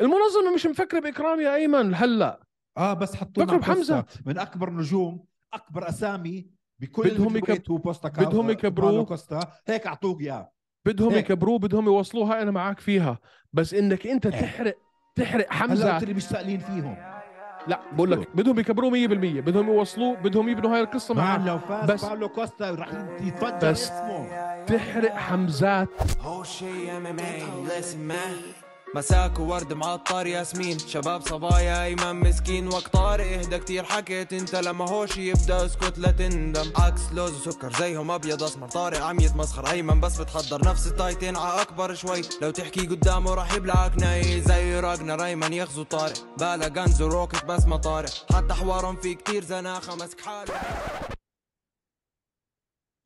المنظمه مش مفكره باكرام يا ايمن هلا اه بس حطوا فكروا بحمزه من اكبر نجوم اكبر اسامي بكل بدهم يكبروه بدهم يكبروه هيك اعطوك اياه بدهم يكبروه بدهم يوصلوها انا معك فيها بس انك انت إيه. تحرق تحرق حمزه هلا اللي مش سائلين فيهم لا بقول لك بدهم يكبروه 100% بدهم يوصلوه بدهم يبنوا هاي القصه معاه لو فاز بس باولو كوستا رح يتفجر بس اسمه تحرق حمزات oh, مساك وورد معطر ياسمين شباب صبايا ايمن مسكين وقت طارق اهدى كتير حكيت انت لما هوش يبدا اسكت لا تندم عكس لوز وسكر زيهم ابيض اسمر طارق عم يتمسخر ايمن بس بتحضر نفس التايتين ع اكبر شوي لو تحكي قدامه راح يبلعك ناي زي راجنا ريمان يغزو طارق بالا جنز وروكت بس ما طارق حتى حوارهم في كتير زناخه مسك حاله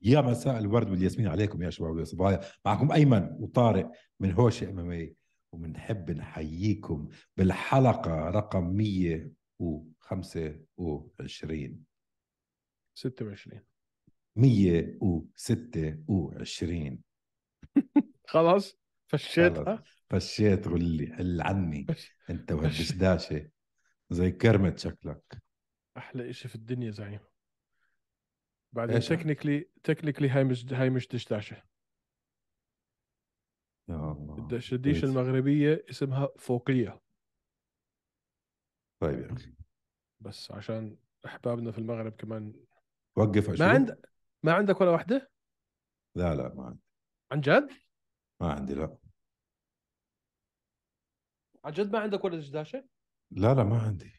يا مساء الورد والياسمين عليكم يا شباب ويا صبايا معكم ايمن وطارق من هوش ام ام اي وبنحب نحييكم بالحلقة رقم 125 26 126 خلاص فشيتها فشيت واللي حل عني انت وهالدشداشة زي كرمت شكلك احلى اشي في الدنيا زعيم بعدين تكنيكلي تكنيكلي هاي مش هاي مش دشداشه يا الله الدشديشة المغربية اسمها فوقية طيب يا أخي بس عشان أحبابنا في المغرب كمان وقف ما عند ما عندك ولا واحدة؟ لا لا ما عندي عن جد؟ ما عندي لا عن جد ما عندك ولا دشداشة؟ لا لا ما عندي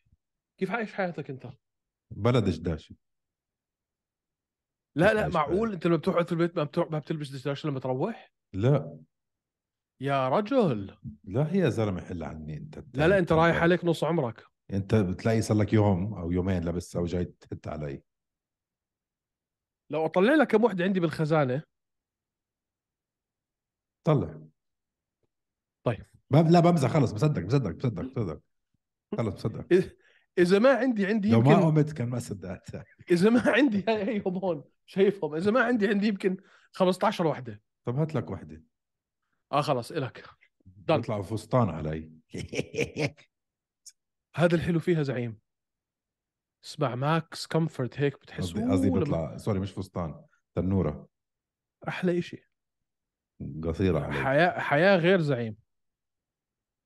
كيف عايش حياتك أنت؟ بلا دشداشة لا لا معقول انت لما بتقعد في البيت ما بتلبس دشداشه لما تروح؟ لا يا رجل لا يا زلمه حل عني انت لا لا انت رايح عليك نص عمرك انت بتلاقي صار لك يوم او يومين لبسها وجاي تهت علي لو اطلع لك كم وحده عندي بالخزانه طلع طيب لا بمزح خلص بصدق بصدق بصدق بصدق خلص بصدق اذا ما عندي عندي يمكن لو ما قمت كان ما صدقت اذا ما عندي هيهم هون شايفهم اذا ما عندي عندي يمكن 15 وحده طب هات لك وحده اه خلاص الك بيطلع فستان علي هذا الحلو فيها زعيم اسمع ماكس كومفورت هيك بتحس قصدي بيطلع سوري مش فستان تنوره احلى إشي قصيره عليك حياه حياه غير زعيم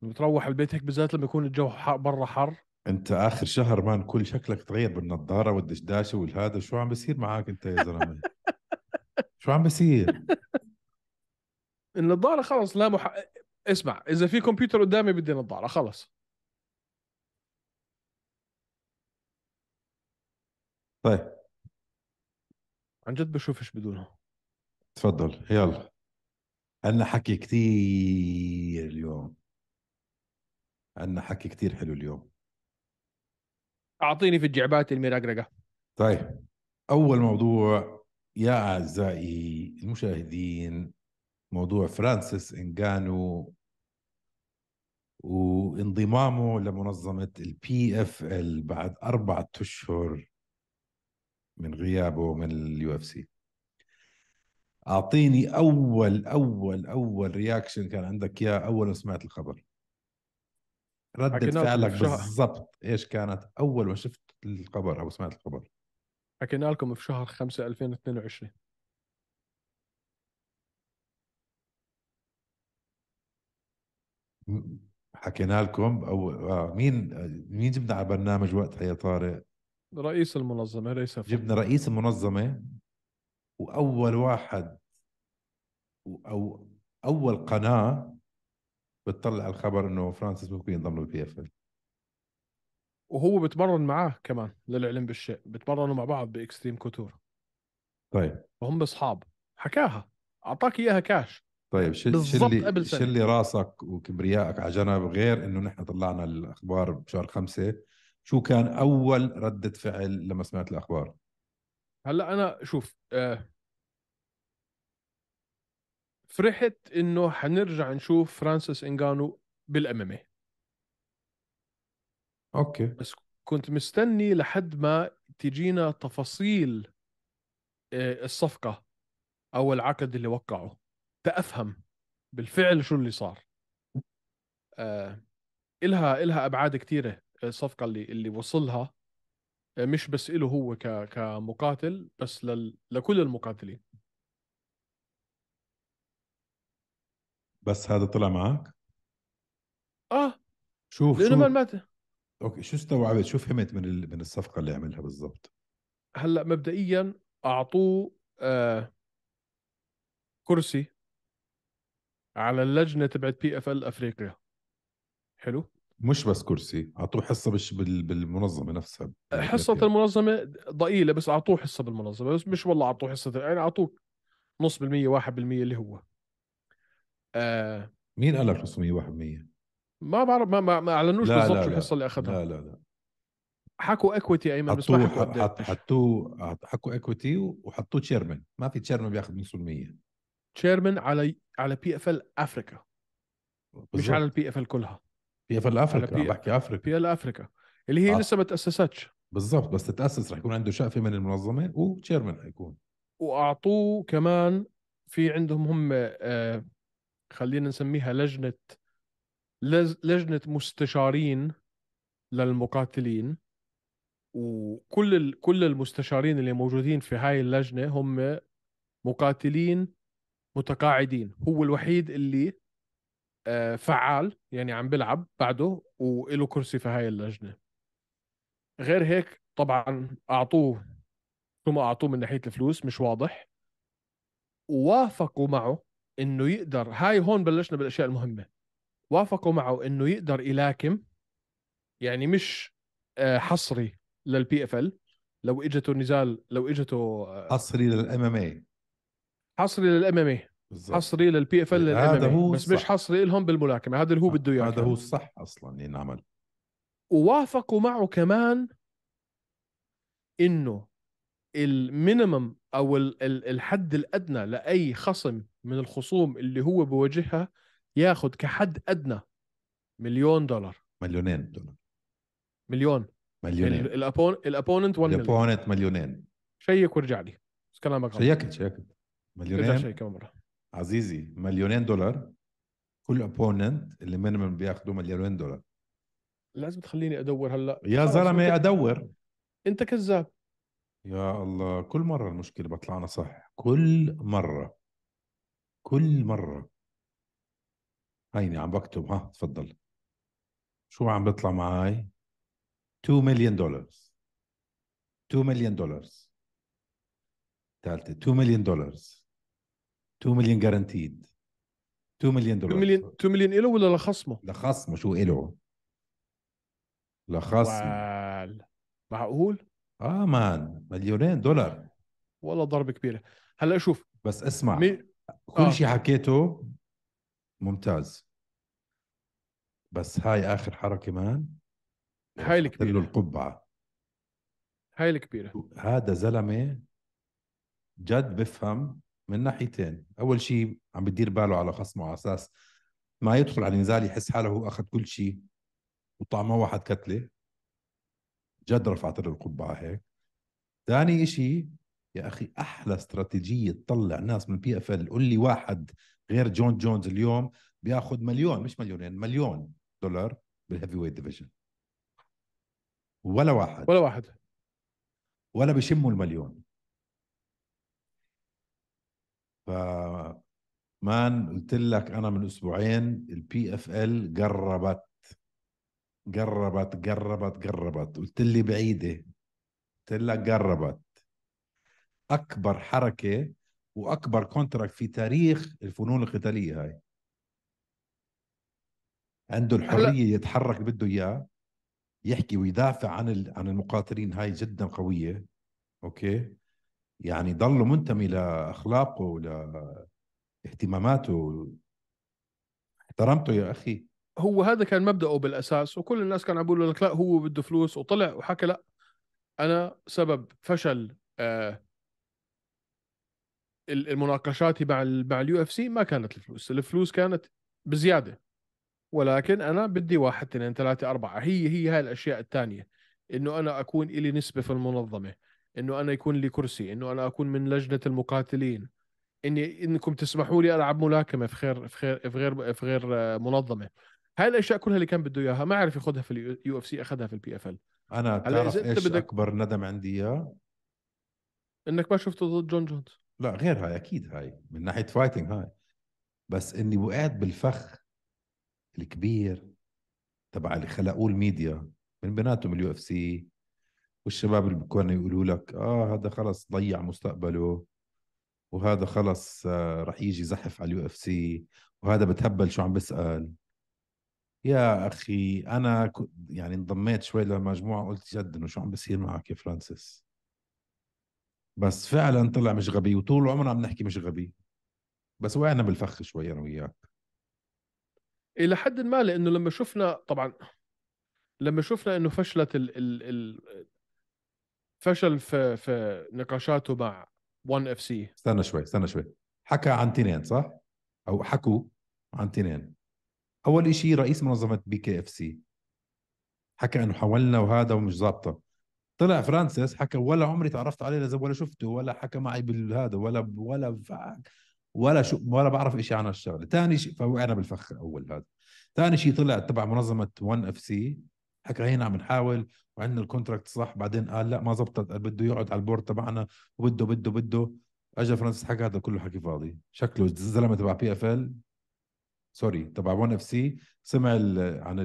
بتروح البيت هيك بالذات لما يكون الجو برا حر انت اخر شهر مان كل شكلك تغير بالنظاره والدشداشه والهذا شو عم بيصير معك انت يا زلمه شو عم بيصير النظاره خلاص لا مح... اسمع اذا في كمبيوتر قدامي بدي نظاره خلاص طيب عن جد بشوفش بدونها تفضل يلا عندنا حكي كثير اليوم عندنا حكي كثير حلو اليوم اعطيني في الجعبات المرقرقه طيب اول موضوع يا اعزائي المشاهدين موضوع فرانسيس انجانو وانضمامه لمنظمة البي اف ال بعد أربعة أشهر من غيابه من اليو اف سي أعطيني أول أول أول رياكشن كان عندك إياه أول ما سمعت الخبر ردة فعلك بالضبط إيش كانت أول ما شفت الخبر أو سمعت الخبر حكينا لكم في شهر 5 2022 حكينا لكم او آه، مين مين جبنا على البرنامج وقتها يا طارق؟ رئيس المنظمه ليس فيه. جبنا رئيس المنظمه واول واحد او اول قناه بتطلع الخبر انه فرانسيس ممكن ينضم للبي اف ال وهو بتمرن معاه كمان للعلم بالشيء بتمرنوا مع بعض باكستريم كوتور طيب وهم اصحاب حكاها اعطاك اياها كاش طيب شو اللي قبل شو اللي راسك وكبريائك على جنب غير انه نحن طلعنا الاخبار بشهر خمسة شو كان اول ردة فعل لما سمعت الاخبار؟ هلا انا شوف آه فرحت انه حنرجع نشوف فرانسيس انغانو بالامامه اوكي بس كنت مستني لحد ما تجينا تفاصيل آه، الصفقه او العقد اللي وقعه افهم بالفعل شو اللي صار آه إلها إلها أبعاد كثيرة الصفقة آه، اللي اللي وصلها آه، مش بس إله هو ك كمقاتل بس لل لكل المقاتلين بس هذا طلع معك؟ اه شوف لانه شوف. ما مات اوكي شو استوعبت شو فهمت من ال... من الصفقه اللي عملها بالضبط؟ هلا مبدئيا اعطوه آه كرسي على اللجنه تبعت بي اف ال افريقيا حلو مش بس كرسي اعطوه حصه بش بال... بالمنظمه نفسها حصه المنظمه ضئيله بس اعطوه حصه بالمنظمه بس مش والله اعطوه حصه يعني اعطوه نص بالمية واحد بالمية اللي هو آه مين قال لك نص بالمية واحد بالمية؟ ما بعرف ما, ما, ما اعلنوش بالضبط شو الحصه اللي اخذها لا لا لا حكوا اكويتي ايمن بس ما حكوا حطوه حكوا اكويتي وحطوه تشيرمان ما في تشيرمان بياخذ نص بالمية تشيرمان على على بي اف ال افريكا مش على البي اف ال كلها بي اف ال افريكا عم بحكي افريكا بي ال افريكا اللي هي آه. لسه ما تاسستش بالضبط بس تتاسس رح يكون عنده شقفه من المنظمه وتشيرمان حيكون واعطوه كمان في عندهم هم آه، خلينا نسميها لجنه لجنه مستشارين للمقاتلين وكل كل المستشارين اللي موجودين في هاي اللجنه هم مقاتلين متقاعدين هو الوحيد اللي آه، فعال يعني عم بلعب بعده وله كرسي في هاي اللجنه غير هيك طبعا اعطوه ثم اعطوه من ناحيه الفلوس مش واضح ووافقوا معه انه يقدر هاي هون بلشنا بالاشياء المهمه وافقوا معه انه يقدر يلاكم يعني مش آه، حصري للبي اف ال لو اجته نزال لو اجته آه، حصري للام ام اي حصري للام ام حصري للبي اف ال هذا هو بس مش حصري لهم بالملاكمه هذا اللي هو بده اياه هذا هو يعني. الصح اصلا ينعمل ووافقوا معه كمان انه المينيمم او الحد الادنى لاي خصم من الخصوم اللي هو بوجهها ياخذ كحد ادنى مليون دولار مليونين دولار مليون مليونين الابون الابوننت 1 الابوننت مليونين شيك وارجع لي بس كلامك غلط شيكت شيكت مليونين عزيزي مليونين دولار كل اوبوننت اللي مينيمم بياخذوا مليونين دولار لازم تخليني ادور هلا يا زلمه ادور انت كذاب يا الله كل مره المشكله بطلع انا صح كل مره كل مره هيني عم بكتب ها تفضل شو عم بيطلع معي 2 مليون دولار 2 مليون دولار ثالثه 2 مليون دولار 2 مليون جارانتيد 2 مليون دولار 2 مليون 2 مليون له ولا لخصمه؟ لخصمه شو له؟ لخصمه معقول؟ اه مان مليونين دولار والله ضربه كبيره هلا شوف بس اسمع مي... كل آه. شيء حكيته ممتاز بس هاي اخر حركه مان هاي الكبيره له القبعه هاي الكبيره هذا زلمه جد بفهم من ناحيتين اول شيء عم بدير باله على خصمه على اساس ما يدخل على نزال يحس حاله هو اخذ كل شيء وطعمه واحد كتله جد رفعت له القبعه هيك ثاني شيء يا اخي احلى استراتيجيه تطلع ناس من بي اف ال قول لي واحد غير جون جونز اليوم بياخذ مليون مش مليونين مليون دولار بالهيفي ويت ديفيجن ولا واحد ولا واحد ولا بشموا المليون ف مان قلت لك انا من اسبوعين البي اف ال قربت قربت قربت قربت قلت لي بعيده قلت لك قربت اكبر حركه واكبر كونتراكت في تاريخ الفنون القتاليه هاي عنده الحريه يتحرك بده اياه يحكي ويدافع عن عن المقاتلين هاي جدا قويه اوكي يعني ضل منتمي لاخلاقه لاهتماماته احترمته يا اخي هو هذا كان مبدأه بالاساس وكل الناس كانوا عم بيقولوا لك لا هو بده فلوس وطلع وحكى لا انا سبب فشل آه المناقشات مع الـ مع اليو اف سي ما كانت الفلوس، الفلوس كانت بزياده ولكن انا بدي واحد اثنين ثلاثه اربعه هي هي هاي الاشياء الثانيه انه انا اكون لي نسبه في المنظمه انه انا يكون لي كرسي انه انا اكون من لجنه المقاتلين اني انكم تسمحوا لي العب ملاكمه في خير في خير في غير في غير آه، منظمه هاي الاشياء كلها اللي كان بده اياها ما عرف ياخذها في اليو اف سي اخذها في البي اف ال انا تعرف ايش بدك... اكبر ندم عندي اياه انك ما شفته ضد جون جونز لا غير هاي اكيد هاي من ناحيه فايتنج هاي بس اني وقعت بالفخ الكبير تبع اللي خلقوه الميديا من بيناتهم اليو اف سي والشباب اللي بكونوا يقولوا لك اه هذا خلص ضيع مستقبله وهذا خلص آه، رح يجي زحف على اليو اف سي وهذا بتهبل شو عم بسال يا اخي انا يعني انضميت شوي للمجموعه قلت جد انه شو عم بصير معك يا فرانسيس بس فعلا طلع مش غبي وطول عمرنا عم نحكي مش غبي بس وقعنا بالفخ شوي انا وياك الى حد ما لانه لما شفنا طبعا لما شفنا انه فشلت ال ال ال فشل في في نقاشاته مع 1 اف سي استنى شوي استنى شوي حكى عن تنين صح؟ او حكوا عن تنين اول شيء رئيس منظمه بي كي اف سي حكى انه حولنا وهذا ومش ظابطه طلع فرانسيس حكى ولا عمري تعرفت عليه لازم ولا شفته ولا حكى معي بالهذا ولا ولا ولا شو ولا بعرف شيء عن هالشغله ثاني شيء فوقعنا بالفخ اول هذا ثاني شيء طلع تبع منظمه 1 اف سي حكى هنا عم نحاول وعندنا الكونتراكت صح بعدين قال لا ما زبطت بده يقعد على البورد تبعنا وبده بده بده اجى فرانسيس حكى هذا كله حكي فاضي شكله الزلمه تبع بي اف ال سوري تبع ون اف سي سمع عن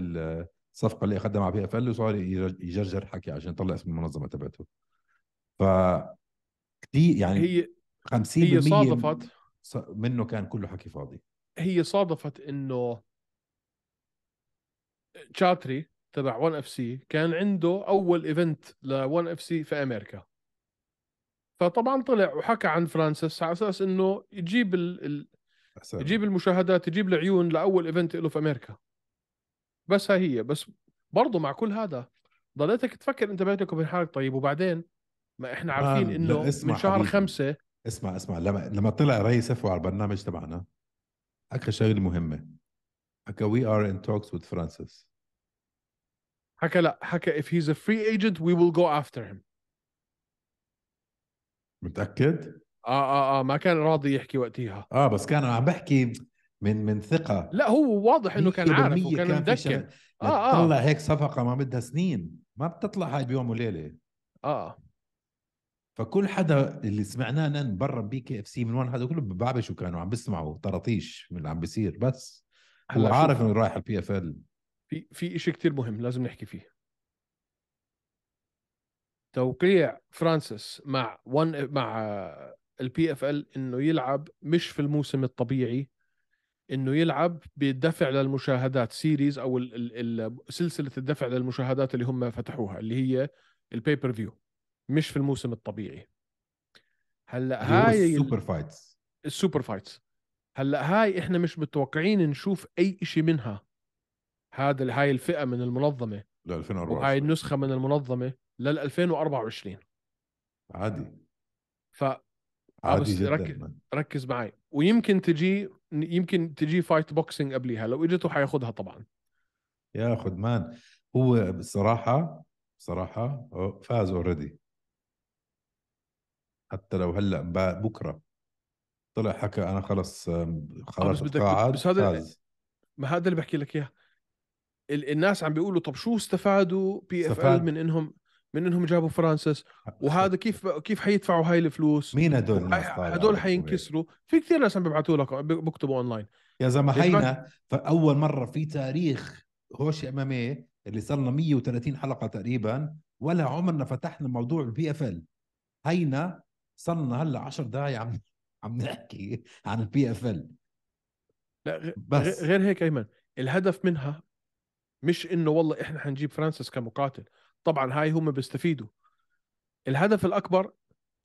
الصفقه اللي اخذها مع بي اف ال وصار يجرجر حكي عشان يطلع اسم المنظمه تبعته ف كثير يعني هي 50% هي صادفت منه كان كله حكي فاضي هي صادفت انه تشاتري تبع 1 اف سي كان عنده اول ايفنت ل 1 اف سي في امريكا فطبعا طلع وحكى عن فرانسيس على اساس انه يجيب ال... ال... يجيب المشاهدات يجيب العيون لاول ايفنت له في امريكا بس ها هي بس برضه مع كل هذا ضليتك تفكر انت بيتك وبين حالك طيب وبعدين ما احنا عارفين انه من شهر خمسة اسمع اسمع لما لما طلع ري سفو على البرنامج تبعنا حكى شغله مهمه حكى وي ار ان توكس وذ فرانسيس حكى لا حكى if he's a free agent we will go after him متأكد؟ اه اه اه ما كان راضي يحكي وقتها اه بس كان عم بحكي من من ثقة لا هو واضح انه كان عارف وكان مدكن اه اه طلع هيك صفقة ما بدها سنين ما بتطلع هاي بيوم وليلة آه،, اه فكل حدا اللي سمعناه نن برا بي كي اف سي من وين هذا كله ببعبش كانوا عم بيسمعوا طراطيش من اللي عم بيصير بس هو عارف انه رايح البي اف ال في في شيء كثير مهم لازم نحكي فيه توقيع فرانسيس مع ون مع البي اف ال انه يلعب مش في الموسم الطبيعي انه يلعب بدفع للمشاهدات سيريز او سلسله الدفع للمشاهدات اللي هم فتحوها اللي هي البيبر فيو مش في الموسم الطبيعي هلا هاي السوبر فايتس السوبر فايتس هلا هاي احنا مش متوقعين نشوف اي شيء منها هذا هاي الفئه من المنظمه ل 2024 وهاي النسخه من المنظمه لل 2024 عادي ف آه، عادي جدا ركز, من. ركز معي ويمكن تجي يمكن تجي فايت بوكسينج قبليها لو اجته حياخذها طبعا ياخذ مان هو بصراحه بصراحه فاز اوريدي حتى لو هلا بكره طلع حكى انا خلص خلص بس, بس هذا ما هذا اللي بحكي لك اياه الناس عم بيقولوا طب شو استفادوا بي اف ال من انهم من انهم جابوا فرانسيس وهذا كيف كيف حيدفعوا هاي الفلوس مين هدول هدول حينكسروا في كثير ناس عم بيبعثوا لك بكتبوا اونلاين يا زلمه حينا فاول مره في تاريخ هوش امامي إيه اللي صار لنا 130 حلقه تقريبا ولا عمرنا فتحنا موضوع البي اف ال هينا صار لنا هلا 10 دقائق عم عم نحكي عن البي اف ال لا بس غير هيك ايمن الهدف منها مش انه والله احنا حنجيب فرانسيس كمقاتل طبعا هاي هم بيستفيدوا الهدف الاكبر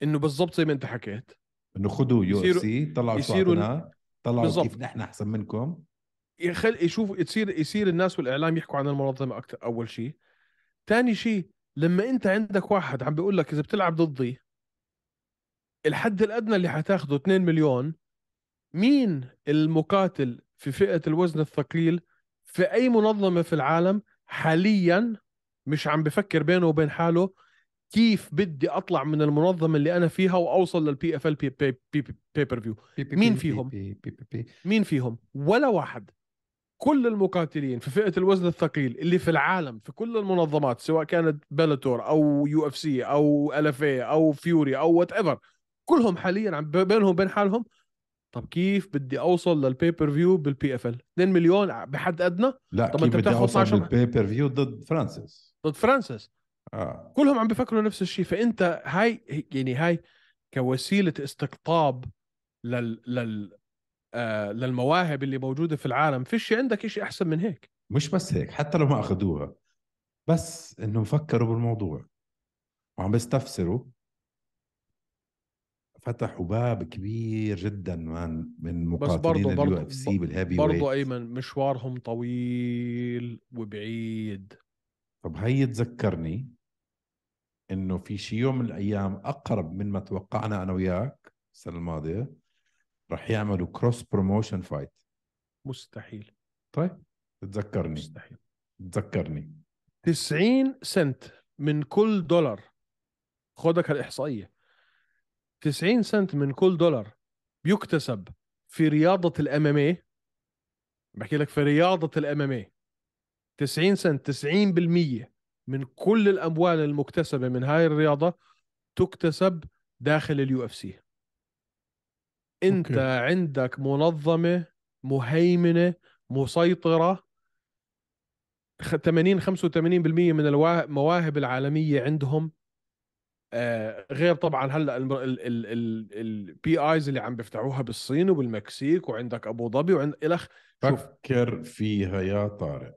انه بالضبط زي ما انت حكيت انه خذوا يو اف سي طلعوا صوتنا طلعوا بالزبط. كيف نحن احسن منكم يخل يشوف يصير يصير الناس والاعلام يحكوا عن المنظمه اكثر اول شيء ثاني شيء لما انت عندك واحد عم بيقول لك اذا بتلعب ضدي الحد الادنى اللي حتاخده 2 مليون مين المقاتل في فئه الوزن الثقيل في اي منظمه في العالم حاليا مش عم بفكر بينه وبين حاله كيف بدي اطلع من المنظمه اللي انا فيها واوصل للبي اف ال بيبر فيو مين فيهم مين فيهم ولا واحد كل المقاتلين في فئه الوزن الثقيل اللي في العالم في كل المنظمات سواء كانت بلاتور او يو اف سي او الافيه او فيوري او وات ايفر كلهم حاليا عم بينهم وبين حالهم طب كيف بدي اوصل للبيبر فيو بالبي اف ال 2 مليون بحد ادنى لا طب انت بتاخذ 12 للبيبر فيو ضد فرانسيس ضد فرانسيس آه. كلهم عم بفكروا نفس الشيء فانت هاي يعني هاي كوسيله استقطاب لل لل آه للمواهب اللي موجوده في العالم فيش عندك شيء احسن من هيك مش بس هيك حتى لو ما اخذوها بس انه فكروا بالموضوع وعم بيستفسروا فتحوا باب كبير جدا من من مقاتلين اليو اف سي بالهيفي برضه, برضه ايمن مشوارهم طويل وبعيد طب هي تذكرني انه في شي يوم من الايام اقرب من ما توقعنا انا وياك السنه الماضيه رح يعملوا كروس بروموشن فايت مستحيل طيب تذكرني مستحيل تذكرني 90 سنت من كل دولار خدك هالاحصائيه 90 سنت من كل دولار بيكتسب في رياضه الام إيه؟ بحكي لك في رياضه الام 90 إيه. سنت 90% من كل الاموال المكتسبه من هاي الرياضه تكتسب داخل اليو اف سي انت أوكي. عندك منظمه مهيمنه مسيطره 80 85% من المواهب العالميه عندهم آه، غير طبعا هلا البي ايز اللي عم بيفتحوها بالصين وبالمكسيك وعندك ابو ظبي وعند الخ فكر فيها يا طارق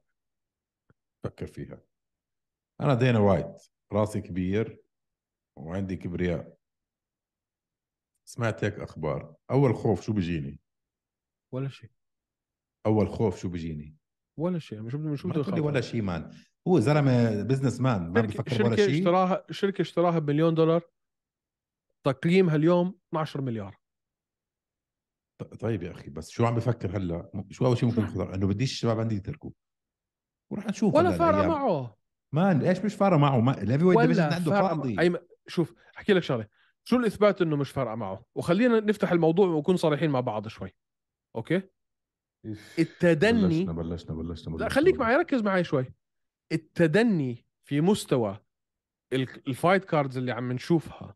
فكر فيها انا دينا وايت راسي كبير وعندي كبرياء سمعت هيك اخبار اول خوف شو بيجيني ولا شيء اول خوف شو بيجيني ولا شيء شو شو بدي ولا شيء مان هو زلمه بزنس مان ما بيفكر ولا شيء اشتراها شركه اشتراها بمليون دولار تقييمها اليوم 12 مليار طيب يا اخي بس شو عم بفكر هلا شو اول شيء ممكن يخطر انه بديش الشباب عندي يتركوه وراح نشوف ولا فارق معه مان ايش مش فارق معه ما ليفي ويت عنده فاضي أي... شوف احكي لك شغله شو الاثبات انه مش فارقه معه وخلينا نفتح الموضوع ونكون صريحين مع بعض شوي اوكي التدني بلشنا بلشنا بلشنا, بلشنا لا خليك معي ركز معي شوي التدني في مستوى الفايت كاردز اللي عم نشوفها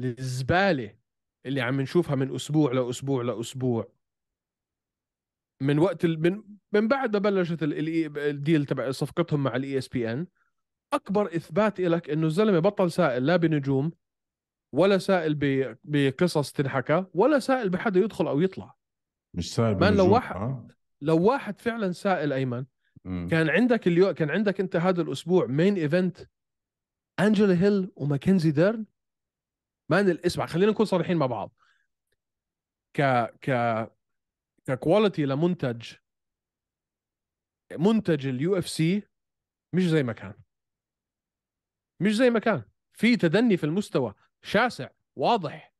الزباله اللي عم نشوفها من اسبوع لاسبوع لاسبوع من وقت ال... من من بعد ما بلشت ال... الديل تبع صفقتهم مع الاي اس بي ان اكبر اثبات لك انه الزلمه بطل سائل لا بنجوم ولا سائل ب... بقصص تنحكى ولا سائل بحدا يدخل او يطلع مش سائل ما لو واحد آه. لو واحد فعلا سائل ايمن مم. كان عندك اليوم كان عندك انت هذا الاسبوع مين ايفنت انجلا هيل وماكنزي ديرن مان اسمع خلينا نكون صريحين مع بعض ك ك ككواليتي لمنتج منتج اليو اف سي مش زي ما كان مش زي ما كان في تدني في المستوى شاسع واضح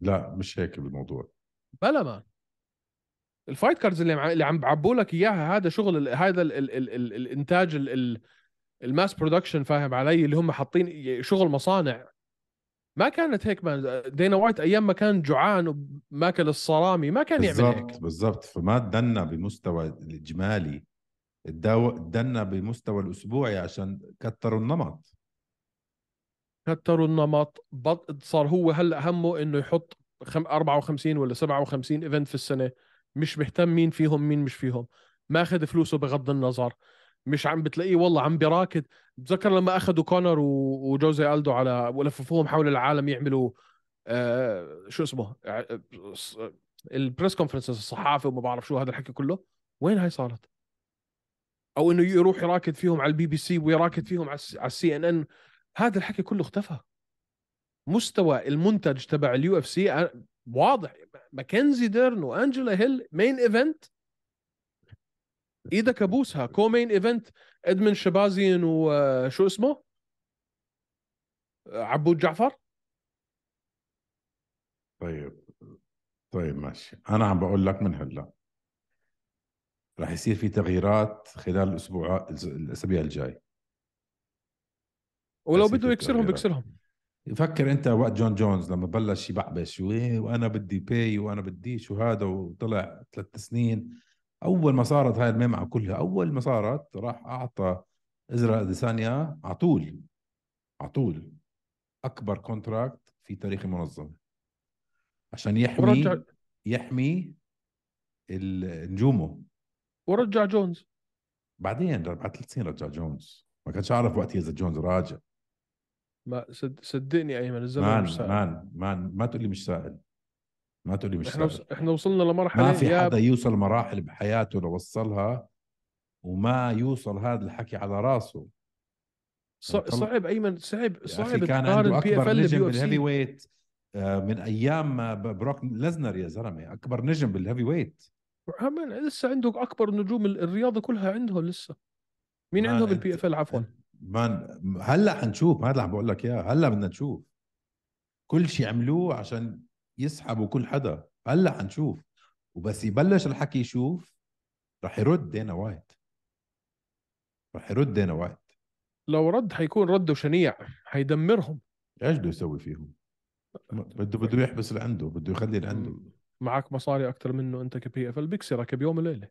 لا مش هيك بالموضوع بلا ما الفايت كاردز اللي عم اللي عم بعبوا لك اياها هذا شغل هذا الانتاج الماس برودكشن فاهم علي اللي هم حاطين شغل مصانع ما كانت هيك مان دينا وايت ايام ما كان جوعان وماكل الصرامي ما كان يعمل هيك بالضبط بالضبط فما دنا بمستوى الاجمالي دنا بمستوى الاسبوعي عشان كتروا النمط كتروا النمط بط... صار هو هلا همه انه يحط 54 ولا 57 ايفنت في السنه مش مهتم مين فيهم مين مش فيهم ماخذ فلوسه بغض النظر مش عم بتلاقيه والله عم براكد بتذكر لما اخذوا كونر وجوزي الدو على ولففوهم حول العالم يعملوا آه شو اسمه آه، آه، البريس كونفرنس الصحافه وما بعرف شو هذا الحكي كله وين هاي صارت او انه يروح يراكد فيهم على البي بي سي ويراكد فيهم على السي ان ان هذا الحكي كله اختفى مستوى المنتج تبع اليو اف آه، سي واضح ماكنزي ديرن وانجلا هيل مين ايفنت ايدا كابوسها كو مين ايفنت ادمن شبازين وشو آه، اسمه آه، عبود جعفر طيب طيب ماشي انا عم بقول لك من هلا راح يصير في تغييرات خلال الاسبوع الاسابيع الجاي ولو بده يكسرهم بيكسرهم فكر انت وقت جون جونز لما بلش يبعبش إيه، وانا بدي باي وانا بديش وهذا وطلع ثلاث سنين اول ما صارت هاي الميمعه كلها اول ما صارت راح اعطى ازرا ديسانيا على طول على طول اكبر كونتراكت في تاريخ المنظمه عشان يحمي ورجع. يحمي نجومه ورجع جونز بعدين بعد ثلاث سنين رجع جونز ما كانش اعرف وقتها اذا جونز راجع ما صدقني سد... ايمن الزمن مان مش سهل مان مان ما تقول لي مش سهل ما تقول لي مش احنا سهل. احنا وصلنا لمرحله ما في حدا يوصل مراحل بحياته لو وصلها وما يوصل هذا الحكي على راسه يعني صعب ايمن صعب صعب كان عنده اكبر نجم بالهيفي ويت آه، من ايام بروك لزنر يا زلمه اكبر نجم بالهيفي ويت لسه عنده اكبر نجوم الرياضه كلها عندهم لسه مين عندهم البي اف ال عفوا من هلا حنشوف هذا اللي عم بقول لك اياه هلا بدنا نشوف كل شيء عملوه عشان يسحبوا كل حدا هلا حنشوف وبس يبلش الحكي يشوف رح يرد دينا وايت رح يرد دينا وايت لو رد حيكون رده شنيع حيدمرهم ايش بده يسوي فيهم؟ بده بده يحبس اللي عنده بده يخلي اللي عنده معك مصاري اكثر منه انت كبي اف بيكسرك بيوم وليله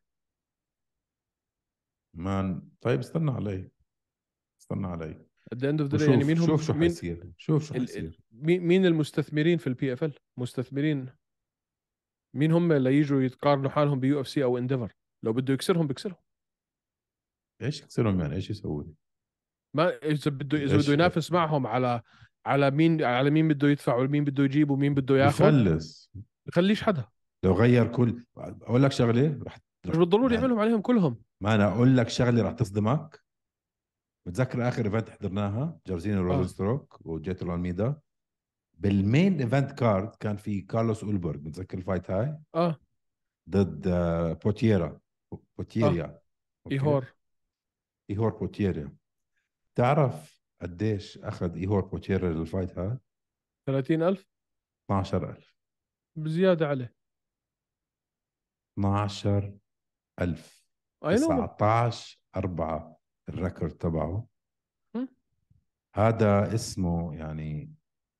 مان طيب استنى علي استنى علي ات ذا اند اوف ذا يعني مين هم شوف شو مين حيصير شوف شو حيصير مين المستثمرين في البي اف ال مستثمرين مين هم اللي يجوا يقارنوا حالهم بيو اف سي او انديفر لو بده يكسرهم بيكسرهم ايش يكسرهم يعني ايش يسوي ما اذا بده اذا بده ينافس معهم على على مين على مين بده يدفع ومين بده يجيب ومين بده ياخذ يفلس خليش حدا لو غير كل اقول لك شغله رح مش بالضروري يعني يعملهم عليهم كلهم ما انا اقول لك شغله رح تصدمك متذكر اخر ايفنت حضرناها جارزينو آه. ستروك وجيت الالميدا بالمين ايفنت كارد كان في كارلوس اولبرغ متذكر الفايت هاي؟ اه ضد بوتيرا بوتيريا آه. آه. ايهور ايهور بوتيريا تعرف قديش اخذ ايهور بوتيريا للفايت هاي؟ 30000 12000 بزياده عليه 12000 19 4 الريكورد تبعه هذا اسمه يعني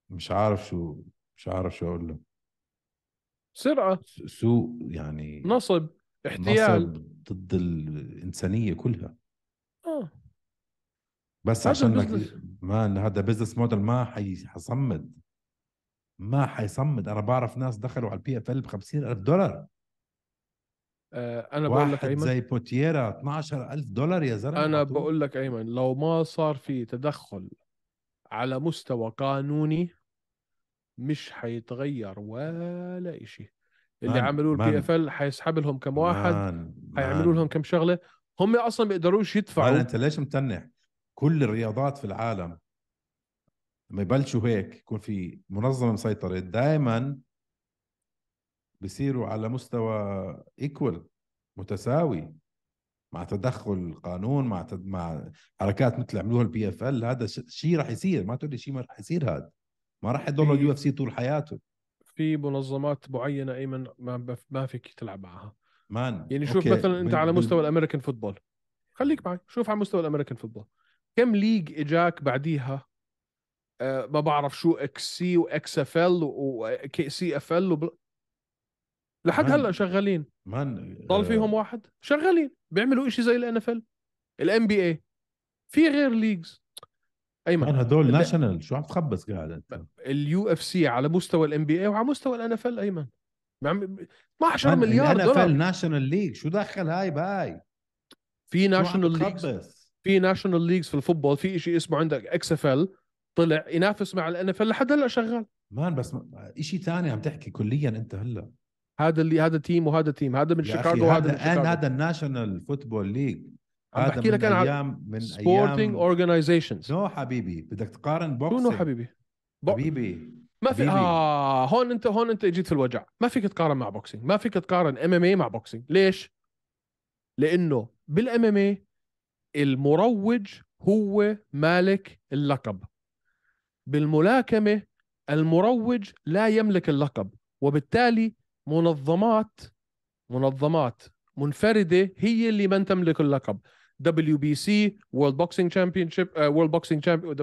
مش عارف شو مش عارف شو اقول له سرعه سوء يعني نصب احتيال نصب ضد الانسانيه كلها اه بس عشان لك مان هذا بزنس موديل ما حيصمد ما حيصمد انا بعرف ناس دخلوا على البي اف ال ب 50000 دولار آه، انا بقول لك ايمن زي بوتييرا 12000 دولار يا زلمه انا بقول لك ايمن لو ما صار في تدخل على مستوى قانوني مش حيتغير ولا شيء اللي عملوه البي اف ال حيسحب لهم كم واحد حيعملوا لهم كم شغله هم اصلا ما بيقدروش يدفعوا انت ليش متنح كل الرياضات في العالم لما يبلشوا هيك يكون في منظمه مسيطره دائما بصيروا على مستوى ايكوال متساوي مع تدخل قانون مع تد... مع حركات مثل اللي عملوها البي اف ال هذا شيء راح يصير ما تقول لي شيء ما راح يصير هذا ما راح يضل اليو اف سي طول حياته في منظمات معينه ايمن ما بف... ما فيك تلعب معها مان يعني شوف أوكي. مثلا انت من... على مستوى الامريكان فوتبول خليك معي شوف على مستوى الامريكان فوتبول كم ليج اجاك بعديها أه ما بعرف شو اكس سي واكس اف ال وكي سي اف ال لحد هلا شغالين من ضل آه. فيهم واحد شغالين بيعملوا شيء زي الان اف ال الام بي اي في غير ليجز ايمن هدول ناشونال شو عم تخبص قاعد انت اليو اف سي على مستوى الان بي اي وعلى مستوى الان اف ال ايمن 12 مليار دولار الان اف ال ناشونال ليج شو دخل هاي بهاي في ناشونال ليجز في ناشونال ليجز في الفوتبول في شيء اسمه عندك اكس اف ال طلع ينافس مع الان اف ال لحد هلا شغال مان بس شيء ثاني عم تحكي كليا انت هلا هذا اللي هذا تيم وهذا تيم هذا من شيكاغو وهذا من شيكاغو هذا الناشونال فوتبول ليج هذا بحكي لك انا ايام من سبورتنج اورجنايزيشنز نو حبيبي بدك تقارن بوكسينج نو حبيبي بو... حبيبي ما في آه هون انت هون انت اجيت في الوجع ما فيك تقارن مع بوكسينج ما فيك تقارن ام ام اي مع بوكسينج ليش لانه بالام ام اي المروج هو مالك اللقب بالملاكمه المروج لا يملك اللقب وبالتالي منظمات منظمات منفرده هي اللي من تملك اللقب آه، آه، دبليو آه، طيب، بي سي وورلد بوكسينج تشامبيون شيب وورلد بوكسينج تشامبيون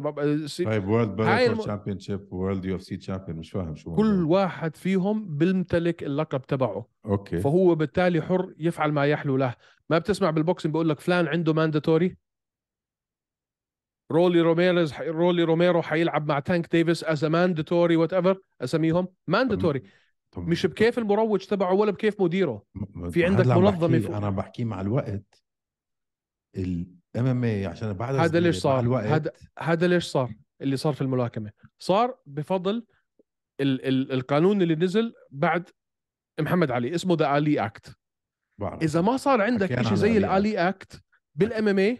طيب وورلد بوكسينج تشامبيون شيب وورلد يو اف سي تشامبيون مش فاهم شو كل واحد فيهم بيمتلك اللقب تبعه اوكي فهو بالتالي حر يفعل ما يحلو له ما بتسمع بالبوكسينج بقول لك فلان عنده مانداتوري رولي روميرز رولي روميرو حيلعب مع تانك ديفيس از مانداتوري وات ايفر اسميهم مانداتوري طب مش بكيف المروج تبعه ولا بكيف مديره في عندك منظمه فوق. انا بحكي مع الوقت الام ام عشان بعد هذا ليش صار هذا هذا ليش صار اللي صار في الملاكمه صار بفضل ال... ال... القانون اللي نزل بعد محمد علي اسمه ذا الي اكت اذا ما صار عندك شيء زي الالي اكت بالام ام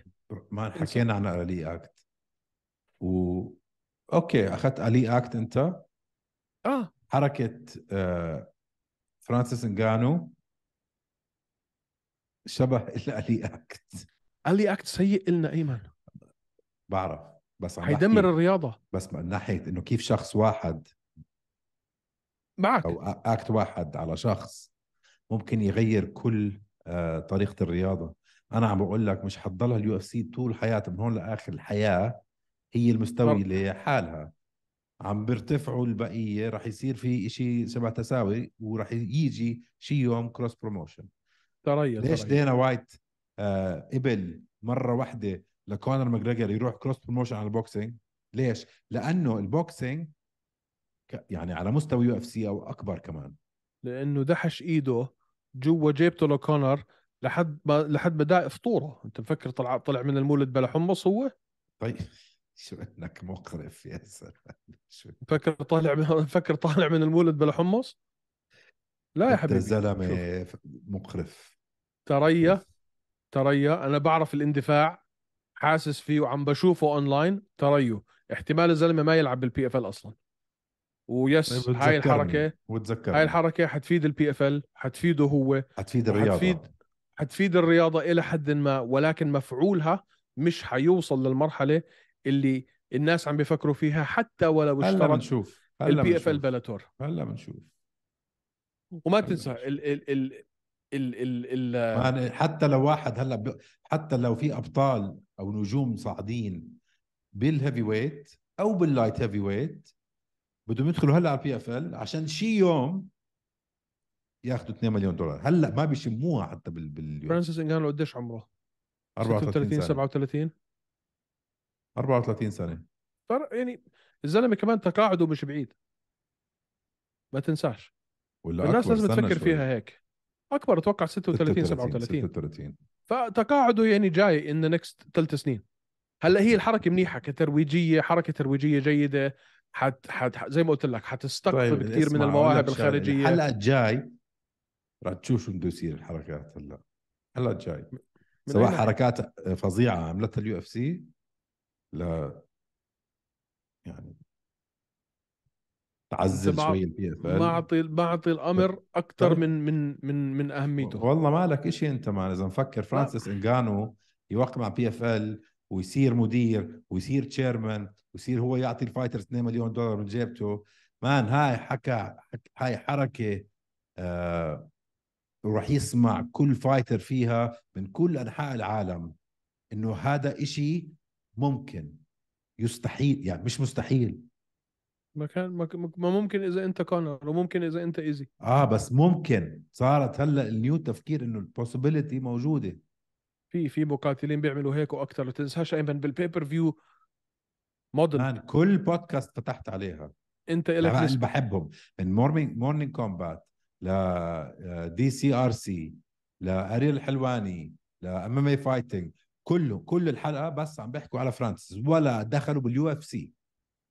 ما حكينا عن الالي اكت و اوكي اخذت الي اكت انت اه حركه آه، فرانسيس انجانو شبه الالي اكت الي اكت سيء لنا ايمن بعرف بس حيدمر الرياضه بس من ناحيه انه كيف شخص واحد معك او اكت واحد على شخص ممكن يغير كل آه، طريقه الرياضه انا عم بقول لك مش حتضلها اليو اف سي طول حياتها من هون لاخر الحياه هي المستوي لحالها عم بيرتفعوا البقيه رح يصير في شيء سبع تساوي ورح يجي شيء يوم كروس بروموشن تري ليش دينا وايت آه قبل مره واحده لكونر ماجريجر يروح كروس بروموشن على البوكسينج ليش؟ لانه البوكسينج يعني على مستوى يو اف سي او اكبر كمان لانه دحش ايده جوا جيبته لكونر لحد ما لحد ما فطوره انت مفكر طلع طلع من المولد بلا حمص هو؟ طيب شو انك مقرف يا سلام فكر مفكر طالع من مفكر طالع من المولد بلا حمص؟ لا يا حبيبي زلمه مقرف تريا تريا انا بعرف الاندفاع حاسس فيه وعم بشوفه اونلاين تريو احتمال الزلمه ما يلعب بالبي اف ال اصلا ويس طيب، هاي الحركه وتذكر هاي الحركه حتفيد البي اف ال حتفيده هو حتفيد الرياضه حتفيد حتفيد الرياضه الى حد ما ولكن مفعولها مش حيوصل للمرحله اللي الناس عم بيفكروا فيها حتى ولو اشترط بنشوف هلا البي اف ال هلا بنشوف وما تنسى ال ال ال ال ال يعني حتى لو واحد هلا ب... حتى لو في ابطال او نجوم صاعدين بالهيفي ويت او باللايت هيفي ويت بدهم يدخلوا هلا على البي اف ال عشان شي يوم ياخذوا 2 مليون دولار هلا ما بيشموها حتى بال باليوم فرانسيس انجانو قديش عمره 34 37 34 سنه يعني الزلمه كمان تقاعده مش بعيد ما تنساش ولا الناس لازم تفكر فيها هيك اكبر اتوقع 36 37 36 فتقاعده يعني جاي ان نكست ثلاث سنين هلا هي الحركه منيحه كترويجيه حركه ترويجيه جيده حت, حت زي ما قلت لك حتستقطب طيب كثير من المواهب يعني. الخارجيه هلا الجاي رح تشوف شو بده يصير الحركات هلا هلا الجاي سواء حركات فظيعه عملتها اليو اف سي لا يعني تعزل شوي البي اف ال بعطي بعطي الامر اكثر من من من من اهميته والله مالك شيء انت ما اذا مفكر فرانسيس انجانو يوقع مع بي اف ال ويصير مدير ويصير تشيرمان ويصير هو يعطي الفايتر 2 مليون دولار من جيبته مان هاي حكى هاي حركه آه راح يسمع كل فايتر فيها من كل انحاء العالم انه هذا إشي ممكن يستحيل يعني مش مستحيل ما كان ما ممكن اذا انت كونر وممكن اذا انت ايزي اه بس ممكن صارت هلا النيو تفكير انه البوسيبيليتي موجوده في في مقاتلين بيعملوا هيك واكثر ما تنساش ايمن بالبيبر فيو موديل كل بودكاست فتحت عليها انت الك انا بحبهم من مورنينج مورنينج كومبات ل دي سي ار سي لاريل الحلواني لام ام اي فايتنج كله كل الحلقه بس عم بيحكوا على فرانسيس ولا دخلوا باليو اف سي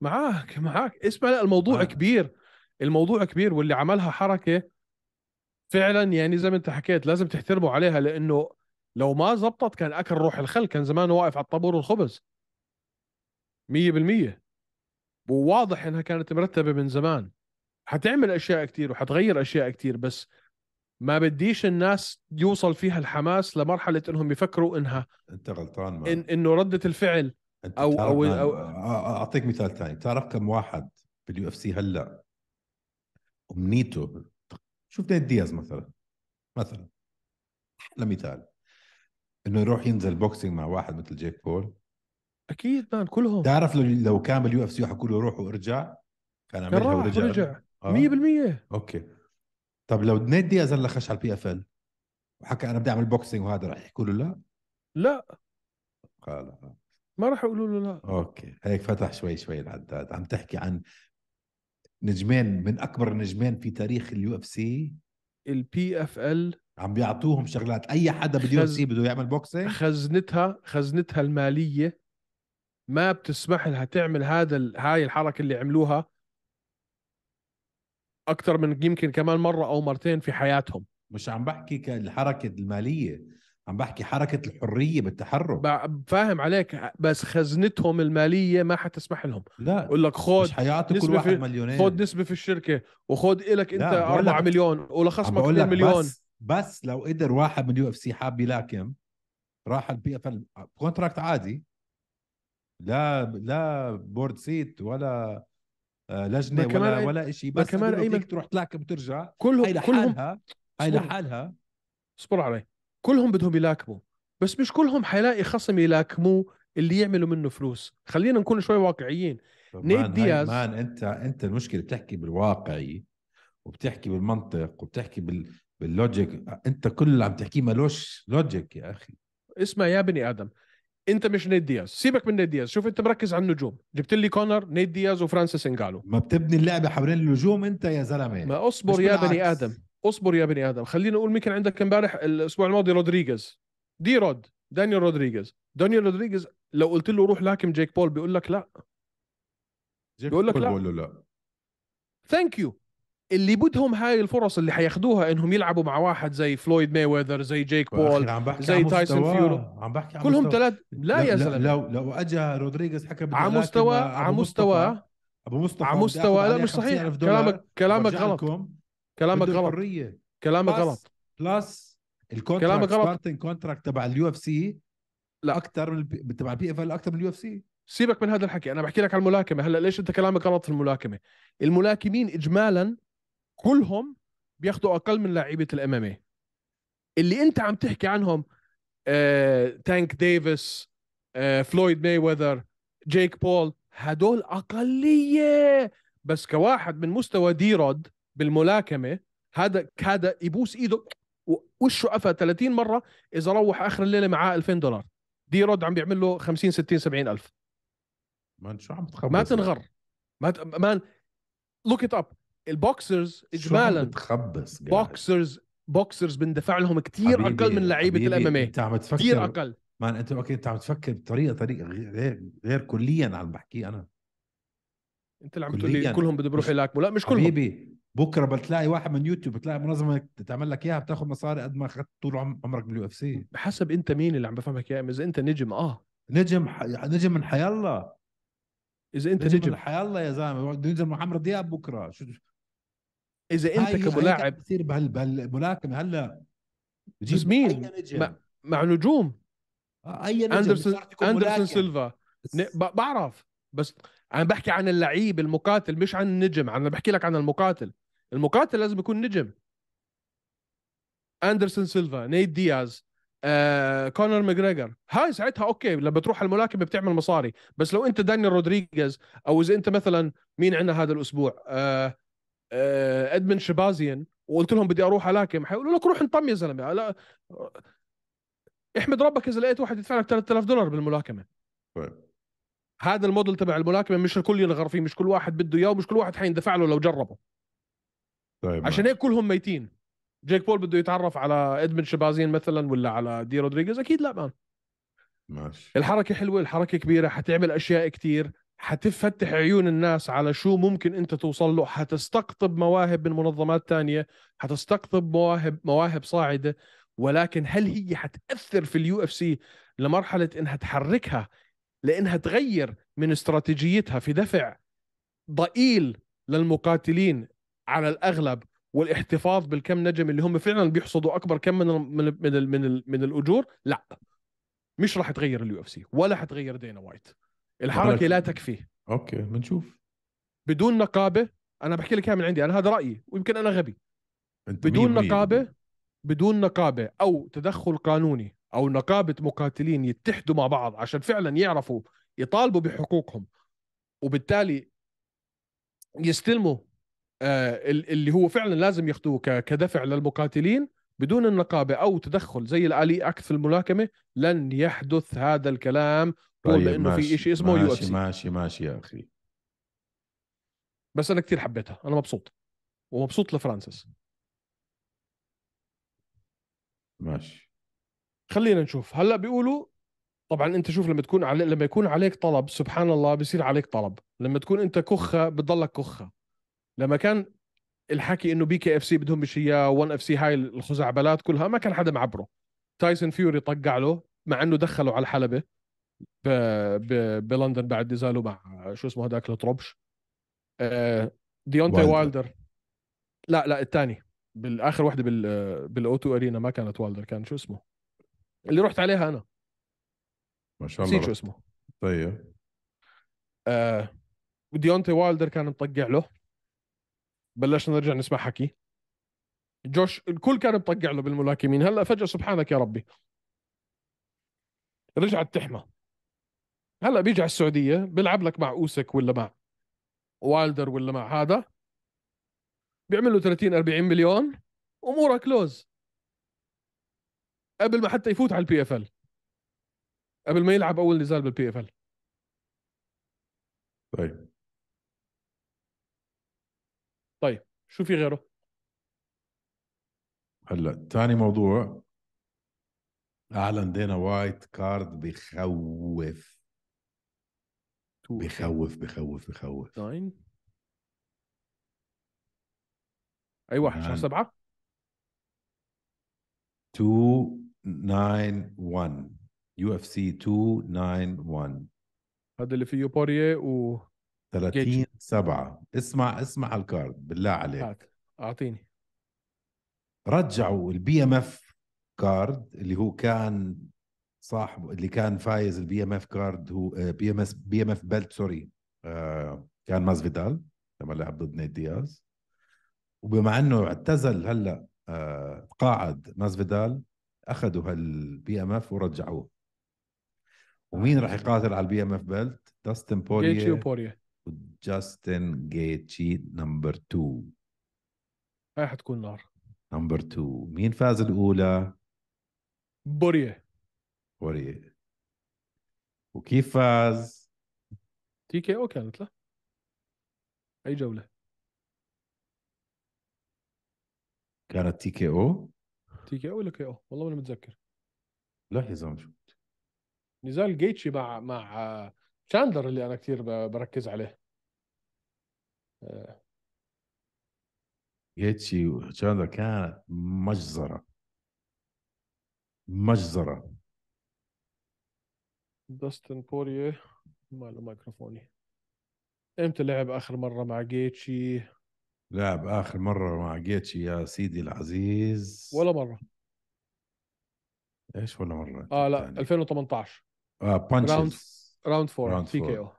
معك معك اسمع لا الموضوع معاك. كبير الموضوع كبير واللي عملها حركه فعلا يعني زي ما انت حكيت لازم تحترموا عليها لانه لو ما زبطت كان اكل روح الخل كان زمانه واقف على الطابور والخبز 100% وواضح انها كانت مرتبه من زمان حتعمل اشياء كثير وحتغير اشياء كثير بس ما بديش الناس يوصل فيها الحماس لمرحله انهم يفكروا انها انت غلطان ما. إن انه رده الفعل انت او او, أو اعطيك مثال ثاني تعرف كم واحد باليو اف سي هلا امنيته شوف نيت دياز مثلا مثلا احلى مثال انه يروح ينزل بوكسينج مع واحد مثل جيك بول اكيد مان كلهم تعرف لو لو كان باليو اف سي حكوا له روح وارجع كان عملها ورجع ورجع 100% آه. اوكي طب لو نيت دياز هلا خش على البي اف ال وحكى انا بدي اعمل بوكسينج وهذا راح يحكوا له لا؟ لا خلاص ما راح يقولوا له لا اوكي هيك فتح شوي شوي العداد عم تحكي عن نجمين من اكبر النجمين في تاريخ اليو اف سي البي اف ال عم بيعطوهم شغلات اي حدا باليو اف سي بده يعمل بوكسينج خزنتها خزنتها الماليه ما بتسمح لها تعمل هذا هاي الحركه اللي عملوها اكثر من يمكن كمان مره او مرتين في حياتهم مش عم بحكي الحركه الماليه عم بحكي حركه الحريه بالتحرك فاهم عليك بس خزنتهم الماليه ما حتسمح لهم لا بقول لك خود مش حيعطي كل واحد مليونين خود نسبه في الشركه وخود الك انت 4 مليون ولخصمك 2 مليون بس, بس لو قدر واحد من اليو اف سي حاب يلاكم راح البي اف ال كونتراكت عادي لا لا بورد سيت ولا آه، لجنه ولا أي... ولا شيء بس كمان ايمن تروح تلاكم وترجع كلهم هاي لحالها هاي لحالها اصبر علي كلهم بدهم يلاكموا بس مش كلهم حيلاقي خصم يلاكموه اللي يعملوا منه فلوس خلينا نكون شوي واقعيين نيت دياز مان انت انت المشكله بتحكي بالواقعي وبتحكي بالمنطق وبتحكي بال... باللوجيك انت كل اللي عم تحكيه ملوش لوجيك يا اخي اسمع يا بني ادم انت مش نيت دياز سيبك من نيت دياز شوف انت مركز على النجوم جبت لي كونر نيت دياز وفرانسيس انجالو ما بتبني اللعبه حوالين النجوم انت يا زلمه ما اصبر يا بني ادم اصبر يا بني ادم خلينا نقول مين كان عندك امبارح الاسبوع الماضي رودريغيز دي رود دانيال رودريغيز دانيال رودريغيز لو قلت له روح لاكم جيك بول بيقول لك لا جيك بيقول لك لا بقول له لا ثانك يو اللي بدهم هاي الفرص اللي حياخدوها انهم يلعبوا مع واحد زي فلويد مايويذر زي جيك بول زي تايسون فيورو عم بحكي كلهم ثلاث لا يا زلمه لو لو اجى رودريغيز حكى على مستوى على مستوى ابو مصطفى على مستوى لا يعني مش صحيح كلامك كلامك غلط كلامك غلط حرية. كلامك غلط بلس الكونتراكت ستارتنج كونتراكت تبع اليو اف سي لا اكثر من تبع البي اف ال اكثر من اليو اف سي سيبك من هذا الحكي انا بحكي لك على الملاكمه هلا ليش انت كلامك غلط في الملاكمه الملاكمين اجمالا كلهم بياخدوا اقل من لعيبه الام إيه. اللي انت عم تحكي عنهم آه، تانك ديفيس آه، فلويد مايوذر جيك بول هدول اقليه بس كواحد من مستوى ديرود بالملاكمه هذا هذا يبوس ايده وشه قفى 30 مره اذا روح اخر الليله معاه 2000 دولار ديرود عم بيعمل له 50 60 70 الف ما شو عم تخبص ما تنغر ما ت... ما لوك ات اب البوكسرز اجمالا بتخبص بوكسرز بوكسرز بندفع لهم كثير اقل من لعيبه الام انت عم تفكر كثير اقل ما انت اوكي انت عم تفكر بطريقه طريقه غير غير كليا عم بحكي انا انت اللي عم تقول لي كلهم بدهم يروحوا يلاكموا لا مش كلهم حبيبي بكره بتلاقي واحد من يوتيوب بتلاقي منظمه تعمل لك اياها بتاخذ مصاري قد ما اخذت طول عمرك باليو اف سي بحسب انت مين اللي عم بفهمك يا اذا انت نجم اه نجم ح... نجم من حيالله اذا انت نجم, نجم. من حيالله يا زلمه نجم محمد دياب بكره شو اذا انت كملاعب كثير بهالملاكمه هلا بس مين؟ مع, نجوم آه، اي نجم اندرسون اندرسون سيلفا بعرف بس انا بحكي عن اللعيب المقاتل مش عن النجم انا بحكي لك عن المقاتل المقاتل لازم يكون نجم اندرسون سيلفا نيد دياز آه، كونر ماجريجر هاي ساعتها اوكي لما بتروح على الملاكمه بتعمل مصاري بس لو انت دانيال رودريغيز او اذا انت مثلا مين عندنا هذا الاسبوع آه آه، ادمن شبازيان وقلت لهم بدي اروح الاكم حيقولوا لك روح انطم يا زلمه لا احمد ربك اذا لقيت واحد يدفع لك 3000 دولار بالملاكمه طيب. هذا الموديل تبع الملاكمه مش الكل ينغر فيه مش كل واحد بده اياه ومش كل واحد حيندفع له لو جربه طيب عشان هيك كلهم ميتين جيك بول بده يتعرف على ادمن شبازين مثلا ولا على دي رودريغيز اكيد لا مان ماشي الحركه حلوه الحركه كبيره حتعمل اشياء كثير حتفتح عيون الناس على شو ممكن انت توصل له حتستقطب مواهب من منظمات ثانيه حتستقطب مواهب مواهب صاعده ولكن هل هي حتاثر في اليو اف سي لمرحله انها تحركها لانها تغير من استراتيجيتها في دفع ضئيل للمقاتلين على الاغلب والاحتفاظ بالكم نجم اللي هم فعلا بيحصدوا اكبر كم من الـ من الـ من الـ من الاجور لا مش راح تغير اليو اف سي ولا حتغير دينا وايت الحركه لا تكفي اوكي بنشوف بدون نقابه انا بحكي لك من عندي انا هذا رايي ويمكن انا غبي بدون نقابه بدون نقابه او تدخل قانوني او نقابه مقاتلين يتحدوا مع بعض عشان فعلا يعرفوا يطالبوا بحقوقهم وبالتالي يستلموا آه، اللي هو فعلا لازم ياخذوه كدفع للمقاتلين بدون النقابه او تدخل زي الالي اكت في الملاكمه لن يحدث هذا الكلام طول طيب لانه في شيء اسمه يو ماشي ماشي ماشي يا اخي بس انا كثير حبيتها انا مبسوط ومبسوط لفرانسيس ماشي خلينا نشوف هلا بيقولوا طبعا انت شوف لما تكون علي... لما يكون عليك طلب سبحان الله بصير عليك طلب لما تكون انت كخه بتضلك كخه لما كان الحكي انه بي كي اف سي بدهم مش اياه 1 اف سي هاي الخزعبلات كلها ما كان حدا معبره تايسون فيوري طقع له مع انه دخله على الحلبه ب... ب... بلندن بعد نزاله مع شو اسمه هذاك الطربش آه، ديونتي والدر. وايلدر لا لا الثاني بالاخر وحده بال بالاوتو ارينا ما كانت والدر كان شو اسمه اللي رحت عليها انا ما شاء الله نسيت شو اسمه طيب آه، ديونتي وايلدر كان مطقع له بلشنا نرجع نسمع حكي جوش الكل كان مطقع له بالملاكمين هلا فجاه سبحانك يا ربي رجعت تحمى هلا بيجي على السعوديه بيلعب لك مع اوسك ولا مع وايلدر ولا مع هذا بيعمل له 30 40 مليون اموره كلوز قبل ما حتى يفوت على البي اف ال قبل ما يلعب اول نزال بالبي اف ال طيب طيب شو في غيره؟ هلا ثاني موضوع اعلن دينا وايت كارد بخوف بخوف بخوف بيخوف 9 ايوه شهر 7 291 يو اف سي 291 هذا اللي فيه بوريه و 30 7 اسمع اسمع الكارد بالله عليك اعطيني رجعوا البي ام اف كارد اللي هو كان صاحبه اللي كان فايز البي ام اف كارد هو بي ام اس بي ام اف بيلت سوري كان ماز فيدال لما لعب ضد نيت دياز وبما انه اعتزل هلا تقاعد ماز فيدال اخذوا هالبي ام اف ورجعوه ومين راح يقاتل على البي ام اف بيلت داستن بوريا جيتشي وبوريا وجاستن جيتشي نمبر 2 هاي حتكون نار نمبر 2 مين فاز الاولى بوريا وريق وكيف فاز؟ تي كي او كانت له اي جوله كانت تي كي او؟ تي كي او ولا كي او؟ والله ماني متذكر لا يا زلمه شو نزال جيتشي مع مع تشاندلر اللي انا كثير بركز عليه آه. جيتشي وتشاندلر كانت مجزره مجزره داستن ما ماله ميكروفوني امتى لعب اخر مره مع جيتشي لعب اخر مره مع جيتشي يا سيدي العزيز ولا مره ايش ولا مره اه لا يعني. 2018 اه بانشز راوند 4 تي كي او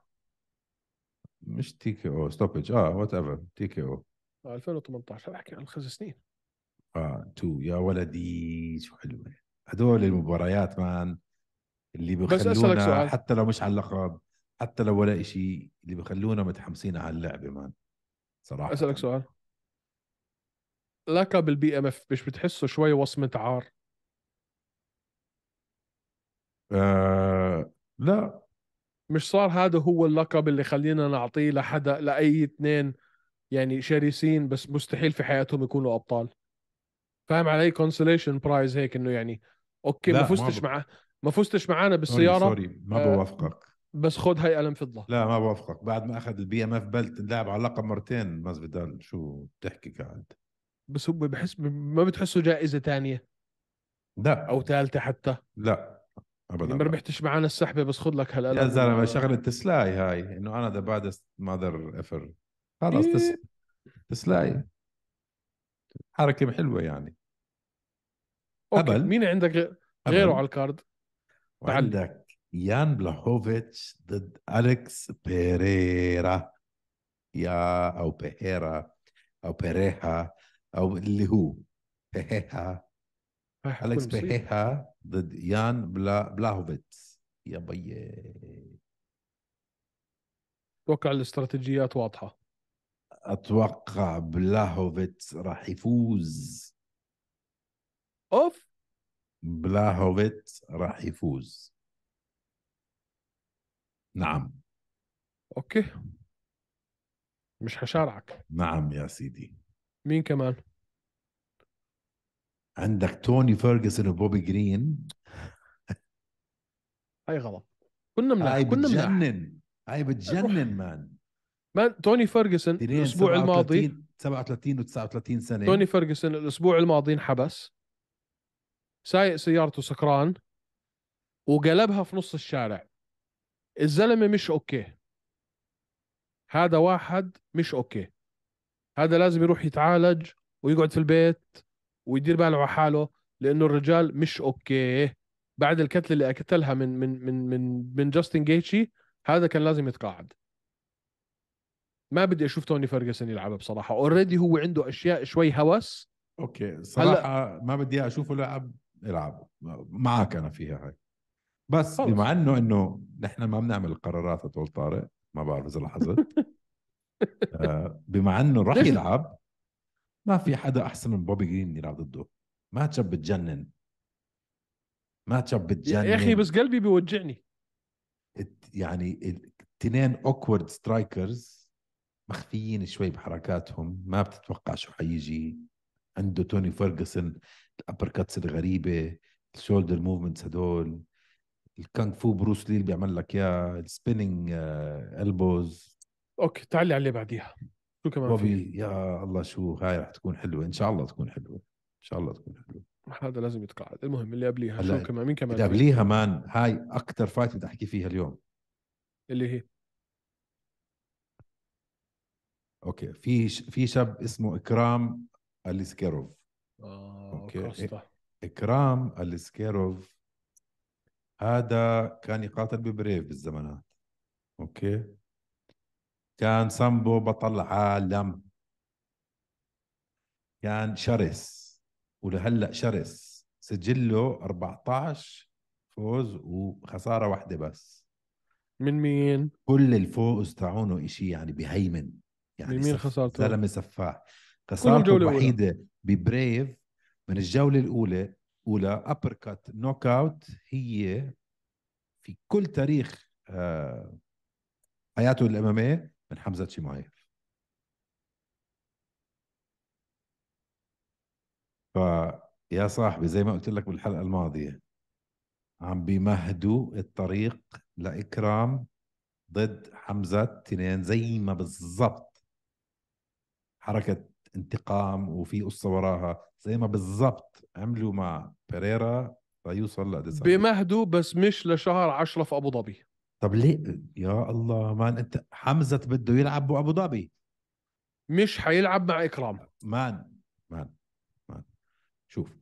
مش تي كي او ستوبج اه وات ايفر تي كي او 2018 احكي عن خمس سنين اه تو يا ولدي شو حلوه هدول المباريات مان اللي بخلونا حتى لو مش على اللقب حتى لو ولا شيء اللي بخلونا متحمسين على اللعبه مان صراحه اسالك سؤال لقب البي ام اف مش بتحسه شوي وصمه عار؟ آه لا مش صار هذا هو اللقب اللي خلينا نعطيه لحدا لاي اثنين يعني شرسين بس مستحيل في حياتهم يكونوا ابطال فاهم علي كونسوليشن برايز هيك انه يعني اوكي ما فزتش معه مع ما فزتش معانا بالسياره سوري, ما آه، بوافقك بس خذ هاي قلم فضه لا ما بوافقك بعد ما اخذ البي ام اف بلت لعب على اللقب مرتين بدال شو بتحكي قاعد بس هو بحس ما بتحسه جائزه ثانيه لا او ثالثه حتى لا ابدا يعني ما ربحتش معانا السحبه بس خذ لك هالقلم يا زلمه شغله تسلاي هاي انه انا ذا بادست ماذر افر خلص إيه. تسلاي حركه حلوه يعني أوكي. قبل مين عندك غيره قبل. على الكارد وعندك يان بلاهوفيتش ضد أليكس بيريرا يا أو بيريرا أو بيريها أو اللي هو بيريها أليكس بيريها ضد يان بلا بلاهوفيتش يا بي اتوقع الاستراتيجيات واضحه اتوقع بلاهوفيتس راح يفوز اوف بلاهوفيتس راح يفوز نعم اوكي مش حشارعك نعم يا سيدي مين كمان عندك توني فيرجسون وبوبي جرين هاي غلط كنا من هاي كنا بتجنن هاي بتجنن مان مان توني فيرجسون الاسبوع الماضي 37 و39 سنه توني فيرجسون الاسبوع الماضي انحبس سايق سيارته سكران وقلبها في نص الشارع الزلمه مش اوكي هذا واحد مش اوكي هذا لازم يروح يتعالج ويقعد في البيت ويدير باله على حاله لانه الرجال مش اوكي بعد الكتله اللي قتلها من من من من من جاستن جيتشي هذا كان لازم يتقاعد ما بدي اشوف توني فيرجسون يلعبها بصراحه اوريدي هو عنده اشياء شوي هوس اوكي صراحه هل... ما بدي اشوفه لعب العب معك انا فيها هاي بس خلص. بما انه انه نحن ما بنعمل القرارات طول طارق ما بعرف اذا لاحظت آه، بما انه راح يلعب ما في حدا احسن من بوبي جرين يلعب ضده ماتشب بتجنن ماتشب بتجنن يا اخي بس قلبي بيوجعني يعني التنين اوكورد سترايكرز مخفيين شوي بحركاتهم ما بتتوقع شو حيجي عنده توني فيرجسون الابر كاتس الغريبه الشولدر موفمنتس هدول الكانغ فو بروس لي اللي بيعمل لك اياه السبيننج البوز آه، اوكي تعالي عليه بعديها شو كمان بوبي يا الله شو هاي رح تكون حلوه ان شاء الله تكون حلوه ان شاء الله تكون حلوه هذا لازم يتقاعد المهم اللي قبليها شو كمان مين كمان اللي قبليها مان هاي اكثر فايت بدي احكي فيها اليوم اللي هي اوكي في في شاب اسمه اكرام اليسكيروف آه، أوكي. اكرام السكيروف هذا كان يقاتل ببريف بالزمانات اوكي كان سامبو بطل عالم كان شرس ولهلا شرس سجله 14 فوز وخساره واحده بس من مين؟ كل الفوز تاعونه شيء يعني بهيمن يعني من مين خسارته؟ زلمه سفاح خسارته الوحيده ببريف من الجوله الاولى اولى ابر كات نوك اوت هي في كل تاريخ آه، حياته الاماميه من حمزه شمايف فيا صاحبي زي ما قلت لك بالحلقه الماضيه عم بيمهدوا الطريق لاكرام ضد حمزه تنين زي ما بالضبط حركه انتقام وفي قصه وراها زي ما بالضبط عملوا مع بيريرا ليوصل لاديسانيا بمهدو بس مش لشهر 10 في ابو ظبي طب ليه يا الله مان انت حمزه بده يلعب بابو ظبي مش حيلعب مع اكرام مان مان مان شوف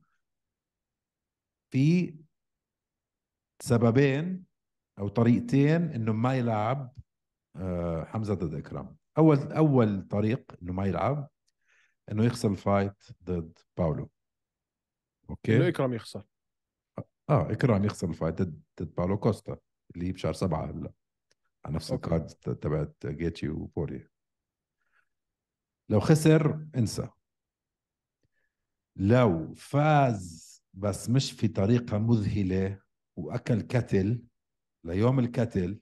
في سببين او طريقتين انه ما يلعب آه، حمزه ضد اكرام اول اول طريق انه ما يلعب انه يخسر الفايت ضد باولو اوكي انه اكرم يخسر اه اكرام يخسر الفايت ضد ضد باولو كوستا اللي بشهر سبعه هلا على نفس الكارد تبعت جيتشي وبوريا لو خسر انسى لو فاز بس مش في طريقة مذهلة وأكل كتل ليوم الكتل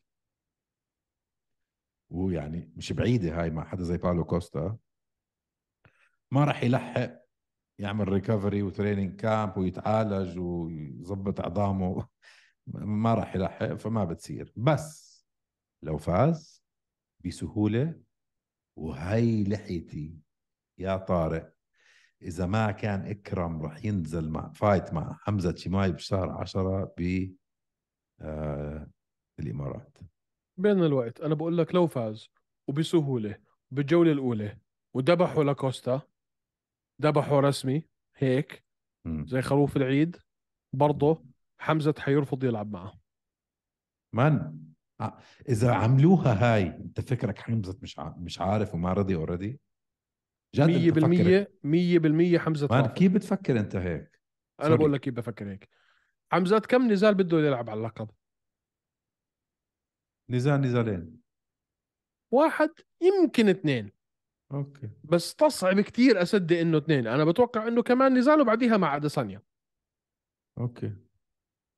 ويعني مش بعيدة هاي مع حدا زي باولو كوستا ما راح يلحق يعمل ريكفري وتريننج كامب ويتعالج ويظبط عظامه ما راح يلحق فما بتصير بس لو فاز بسهولة وهي لحيتي يا طارق إذا ما كان إكرم راح ينزل مع فايت مع حمزة شماي بشهر عشرة ب آه الإمارات بين الوقت أنا بقول لك لو فاز وبسهولة بالجولة الأولى ودبحوا لاكوستا ذبحه رسمي هيك زي خروف العيد برضه حمزه حيرفض يلعب معه من آه، اذا عملوها هاي انت فكرك حمزه مش مش عارف وما رضي اوريدي جد 100% 100% حمزه مان كيف بتفكر انت هيك انا بقول لك كيف بفكر هيك حمزه كم نزال بده يلعب على اللقب نزال نزالين واحد يمكن اثنين اوكي بس تصعب كثير اصدق انه اثنين انا بتوقع انه كمان نزاله بعديها مع اديسانيا اوكي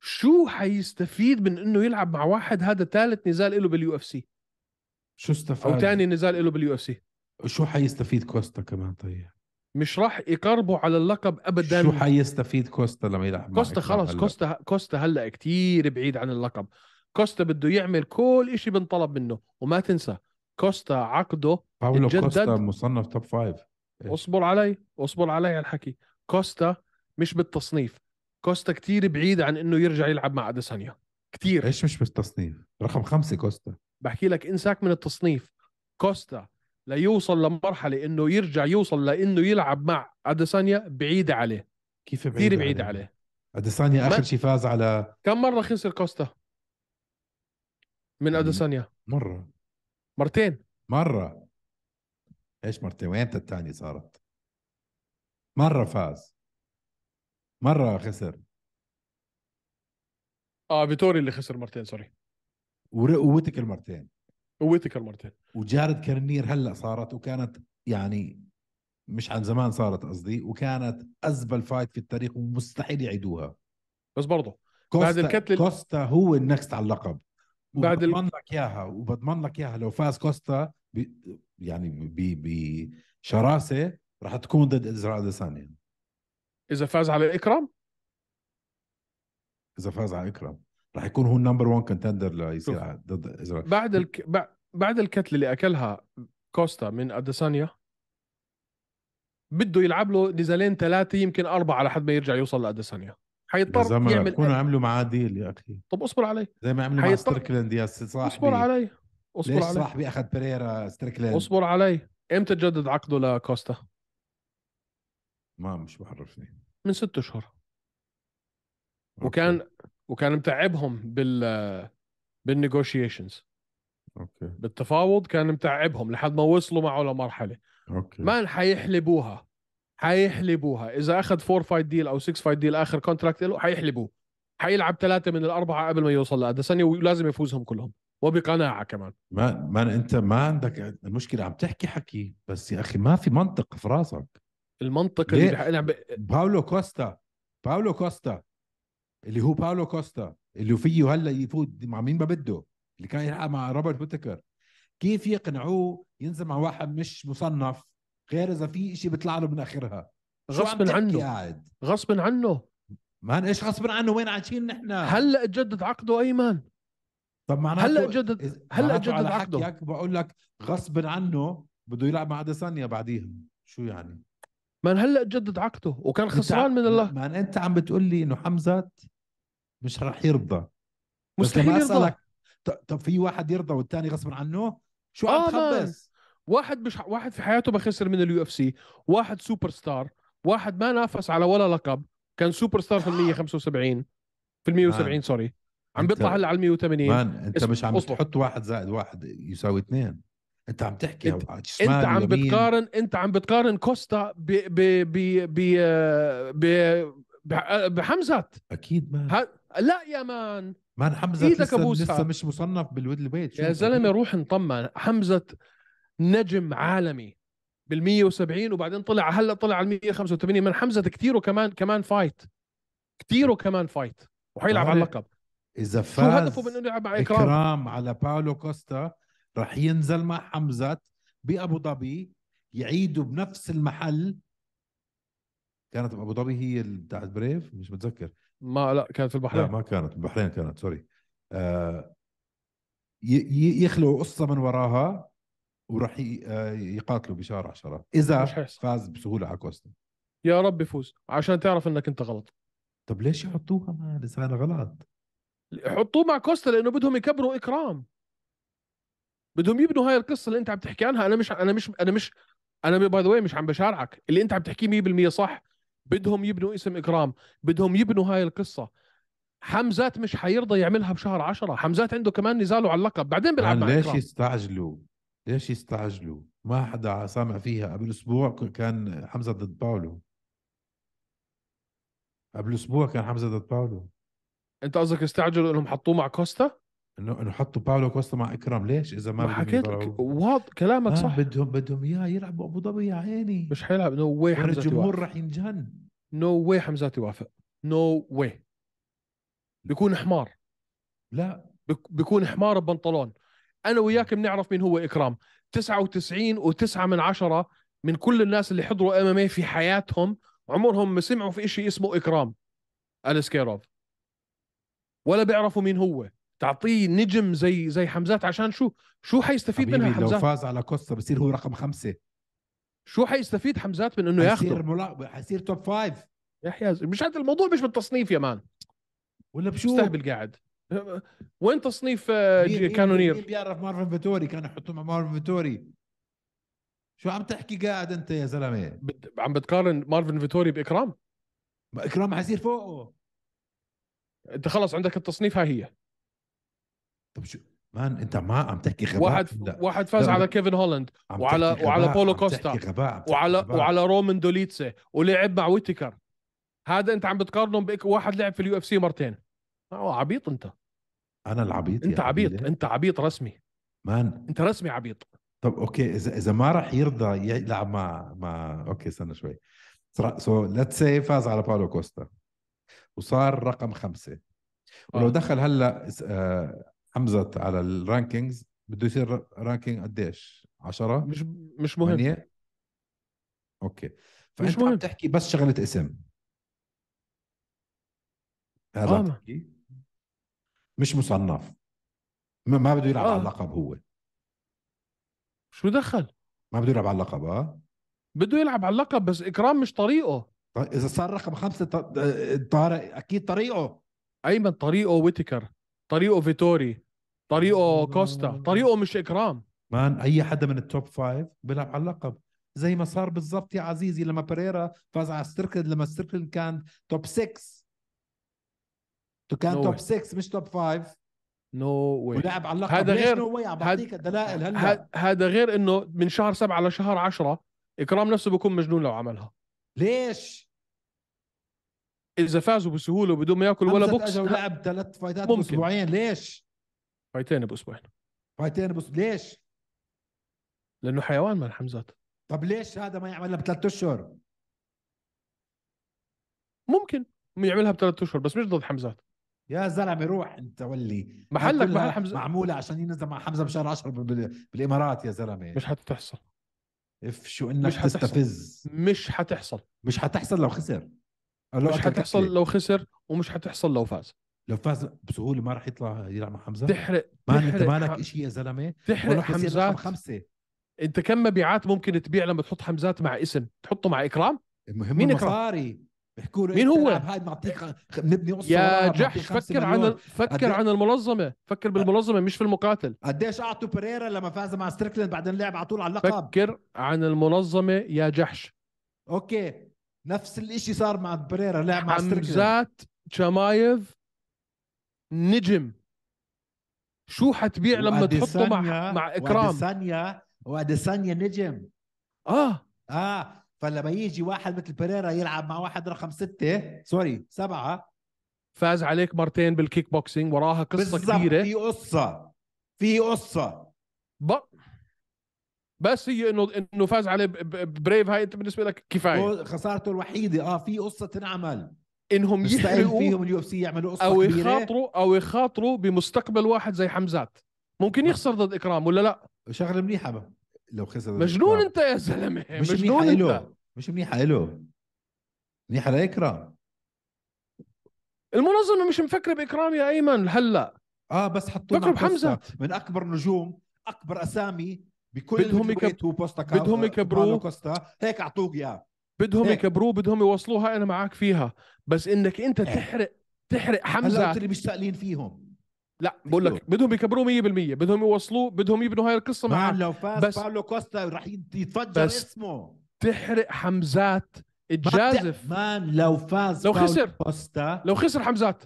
شو حيستفيد من انه يلعب مع واحد هذا ثالث نزال له باليو اف سي شو استفاد او ثاني نزال له باليو اف سي شو حيستفيد كوستا كمان طيب مش راح يقربوا على اللقب ابدا شو حيستفيد كوستا لما يلعب كوستا خلص هلأ. كوستا كوستا هلا كثير بعيد عن اللقب كوستا بده يعمل كل شيء بنطلب منه وما تنسى كوستا عقده باولو كوستا مصنف توب فايف اصبر علي اصبر علي على الحكي كوستا مش بالتصنيف كوستا كتير بعيد عن انه يرجع يلعب مع اديسانيا كتير ايش مش بالتصنيف رقم خمسة كوستا بحكي لك انساك من التصنيف كوستا ليوصل لمرحله انه يرجع يوصل لانه يلعب مع اديسانيا بعيده عليه كيف بعيده كثير بعيده عليه, عليه. اديسانيا اخر شيء فاز على كم مره خسر كوستا من اديسانيا مره مرتين مره ايش مرتين الثانية صارت مرة فاز مرة خسر اه فيتوري اللي خسر مرتين سوري وقوتك المرتين قوتك المرتين وجارد كرنير هلا صارت وكانت يعني مش عن زمان صارت قصدي وكانت ازبل فايت في التاريخ ومستحيل يعيدوها بس برضه كوستا بعد الكتل كوستا هو النكست على اللقب بعد بضمن لك اياها وبضمن لك اياها لو فاز كوستا بي يعني بشراسه راح تكون ضد ازرا ثانيا اذا فاز على اكرم اذا فاز على اكرم راح يكون هو النمبر 1 كونتندر ليصير ضد ازرا بعد الك... بعد الكتله اللي اكلها كوستا من اديسانيا بده يلعب له نزالين ثلاثه يمكن اربعه لحد ما يرجع يوصل لاديسانيا حيضطر زي ما يعمل يكونوا عملوا معاه ديل يا اخي طب اصبر علي زي ما عملوا مع ستريكلاند يا صاحبي اصبر علي اصبر ليش علي صاحبي اخذ بريرا ستريكلاند اصبر علي امتى جدد عقده لكوستا؟ ما مش بعرفني من ست اشهر وكان وكان متعبهم بال بالنيغوشيشنز اوكي بالتفاوض كان متعبهم لحد ما وصلوا معه لمرحله اوكي ما حيحلبوها حيحلبوها اذا اخذ 4 فايت ديل او 6 فايت ديل اخر كونتراكت له حيحلبوه حيلعب ثلاثه من الاربعه قبل ما يوصل سنه ولازم يفوزهم كلهم وبقناعه كمان ما ما انت ما عندك المشكله عم تحكي حكي بس يا اخي ما في منطق في راسك المنطق اللي انا يعني ب... باولو كوستا باولو كوستا اللي هو باولو كوستا اللي فيه هلا يفوت مع مين ما بده اللي كان يلعب مع روبرت بوتكر كيف يقنعوه ينزل مع واحد مش مصنف غير اذا في شيء بيطلع له من اخرها غصب عنه قاعد غصب عنه مان ايش غصب عنه وين عايشين نحن هلا جدد عقده ايمن طب معناته هلا جدد هلا جدد عقده بقول لك غصب عنه بده يلعب مع ديسانيا بعديها شو يعني من هلا جدد عقده وكان خسران من الله ما انت عم بتقول لي انه حمزه مش راح يرضى مستحيل يرضى أسألك طب في واحد يرضى والثاني غصب عنه شو عم آه تخبص واحد مش واحد في حياته ما خسر من اليو اف سي واحد سوبر ستار واحد ما نافس على ولا لقب كان سوبر ستار في ال 175 في ال 170 سوري عم بيطلع هلا على ال 180 مان انت مش عم أصلح. تحط واحد زائد واحد يساوي اثنين انت عم تحكي انت, انت عم يمين. بتقارن انت عم بتقارن كوستا ب ب ب ب بحمزه اكيد مان ه... لا يا مان مان حمزه لسه, لسه مش مصنف بالويد البيت يا زلمه روح نطمن حمزه نجم عالمي بال 170 وبعدين طلع هلا طلع على 185 من حمزه كثير وكمان كمان فايت كثير وكمان فايت وحيلعب على طيب، اللقب اذا فاز شو هدفه من انه يلعب مع اكرام اكرام على باولو كوستا راح ينزل مع حمزه بابو ظبي يعيدوا بنفس المحل كانت ابو ظبي هي بتاعت بريف مش متذكر ما لا كانت في البحرين لا ما كانت البحرين كانت سوري آه يخلقوا قصه من وراها وراح آه، يقاتلوا بشهر 10 اذا فاز بسهوله على كوستا يا رب يفوز عشان تعرف انك انت غلط طب ليش يحطوها مع لسان غلط حطوه مع كوستا لانه بدهم يكبروا اكرام بدهم يبنوا هاي القصه اللي انت عم تحكي عنها انا مش انا مش انا مش انا باي ذا مش عم بشارعك اللي انت عم تحكيه 100% صح بدهم يبنوا اسم اكرام بدهم يبنوا هاي القصه حمزات مش حيرضى يعملها بشهر 10 حمزات عنده كمان نزاله على اللقب بعدين بيلعب يعني مع ليش يستعجلوا ليش يستعجلوا ما حدا سامع فيها قبل اسبوع كان حمزه ضد باولو قبل اسبوع كان حمزه ضد باولو انت قصدك استعجلوا انهم حطوه مع كوستا انه انه حطوا باولو كوستا مع اكرم ليش اذا ما, ما حكيت واضح كلامك صح بدهم بدهم اياه يلعبوا ابو ظبي يا عيني مش حيلعب نو واي يعني حمزه الجمهور رح ينجن نو واي حمزه يوافق نو واي بيكون حمار لا بيكون حمار ببنطلون انا وياك بنعرف مين هو اكرام 99 و9 من عشرة من كل الناس اللي حضروا ام ام إيه في حياتهم عمرهم ما سمعوا في شيء اسمه اكرام السكيروف ولا بيعرفوا مين هو تعطيه نجم زي زي حمزات عشان شو شو حيستفيد منها حمزات لو فاز على كوستا بصير هو رقم خمسة شو حيستفيد حمزات من انه ياخذ حيصير ملا... حيصير توب فايف يا حياز مش هذا الموضوع مش بالتصنيف يا مان ولا بشو مستهبل قاعد وين تصنيف آه، كانونير؟ مين بيعرف مارفن فيتوري كانوا يحطوه مع مارفن فيتوري شو عم تحكي قاعد انت يا زلمه؟ عم بتقارن مارفن فيتوري باكرام؟ ما اكرام حيصير فوقه انت خلص عندك التصنيف هاي هي طب شو مان انت ما عم تحكي غباء واحد لا. واحد فاز على كيفن هولاند وعلى وعلى بولو كوستا غباء. وعلى غباء. وعلى رومان دوليتسا ولعب مع ويتكر هذا انت عم بتقارنهم بواحد لعب في اليو اف سي مرتين آه، عبيط انت انا العبيط انت عبيط انت عبيط رسمي مان انت رسمي عبيط طب اوكي اذا اذا ما راح يرضى يلعب مع مع اوكي استنى شوي سو ليتس سي فاز على باولو كوستا وصار رقم خمسه ولو آه. دخل هلا آه، حمزه على الرانكينجز بده يصير رانكينج قديش 10 مش مش مهم منية. اوكي فانت مش مهم. عم تحكي بس شغله اسم هذا آه. مش مصنف ما بده يلعب آه. على اللقب هو شو دخل؟ ما بده يلعب على اللقب اه بده يلعب على اللقب بس اكرام مش طريقه طيب اذا صار رقم خمسه طارق اكيد طريقه ايمن طريقه ويتكر طريقه فيتوري طريقه آه. كوستا طريقه مش اكرام مان اي حدا من التوب فايف بيلعب على اللقب زي ما صار بالضبط يا عزيزي لما بريرا فاز على ستركلند لما ستركلند كان توب 6 تو كان توب 6 مش توب 5 نو واي ولعب على اللقب هذا غير نو واي عم بعطيك الدلائل هلا هذا غير انه من شهر 7 لشهر 10 اكرام نفسه بكون مجنون لو عملها ليش؟ اذا فازوا بسهوله وبدون ما ياكل ولا بوكس لعب ثلاث فايتات ممكن. باسبوعين ليش؟ فايتين باسبوعين فايتين باسبوعين ليش؟ لانه حيوان من حمزات طب ليش هذا ما يعملها بثلاث اشهر؟ ممكن يعملها بثلاث اشهر بس مش ضد حمزات يا زلمه روح انت ولي محلك محل حمزه معموله عشان ينزل مع حمزه بشهر 10 بالامارات يا زلمه مش حتحصل اف شو انك مش حتحصل. تستفز مش حتحصل مش حتحصل لو خسر لو مش حتحصل لو خسر ومش حتحصل لو فاز لو فاز بسهوله ما راح يطلع يلعب مع حمزه تحرق ما انت مالك شيء يا زلمه تحرق حمزات خمسه انت كم مبيعات ممكن تبيع لما تحط حمزات مع اسم تحطه مع اكرام المهم مين إكرام؟ بيحكوا له مين هو؟ هاي معطيك بنبني قصه يا جحش فكر عن فكر إيه؟ عن المنظمه فكر بالمنظمه مش في المقاتل قديش اعطوا بريرا لما فاز مع ستريكلاند بعدين لعب على طول على اللقب فكر عن المنظمه يا جحش اوكي نفس الشيء صار مع بريرا لعب مع ستريكلاند حمزات شمايف نجم شو حتبيع لما تحطه مع مع اكرام واديسانيا واديسانيا نجم اه اه فلما يجي واحد مثل بيريرا يلعب مع واحد رقم ستة إيه؟ سوري سبعة فاز عليك مرتين بالكيك بوكسينج وراها قصة كبيرة في قصة في قصة ب... بس هي انه انه فاز عليه بريف هاي انت بالنسبه لك كفايه خسارته الوحيده اه في قصه تنعمل انهم يحرقوا فيهم اليو اف سي يعملوا قصه او يخاطروا او يخاطروا بمستقبل واحد زي حمزات ممكن يخسر ضد اكرام ولا لا شغله منيحه لو خسر مجنون انت يا زلمه مش مجنون انت مش منيحه له منيحه لاكرام المنظمه مش مفكره باكرام يا ايمن هلا اه بس حطوا حمزة بحمزه من اكبر نجوم اكبر اسامي بكل بدهم يكبروه بدهم يكبروه كوستا هيك اعطوك اياه بدهم يكبروه بدهم يوصلوها انا معك فيها بس انك انت إيه. تحرق تحرق حمزه هلا اللي مش سائلين فيهم لا بقول لك بدهم يكبروه 100% بدهم يوصلوه بدهم يبنوا هاي القصه معاه لو فاز بس باولو كوستا راح يتفجر اسمه تحرق حمزات تجازف مان لو فاز لو خسر كوستا لو خسر حمزات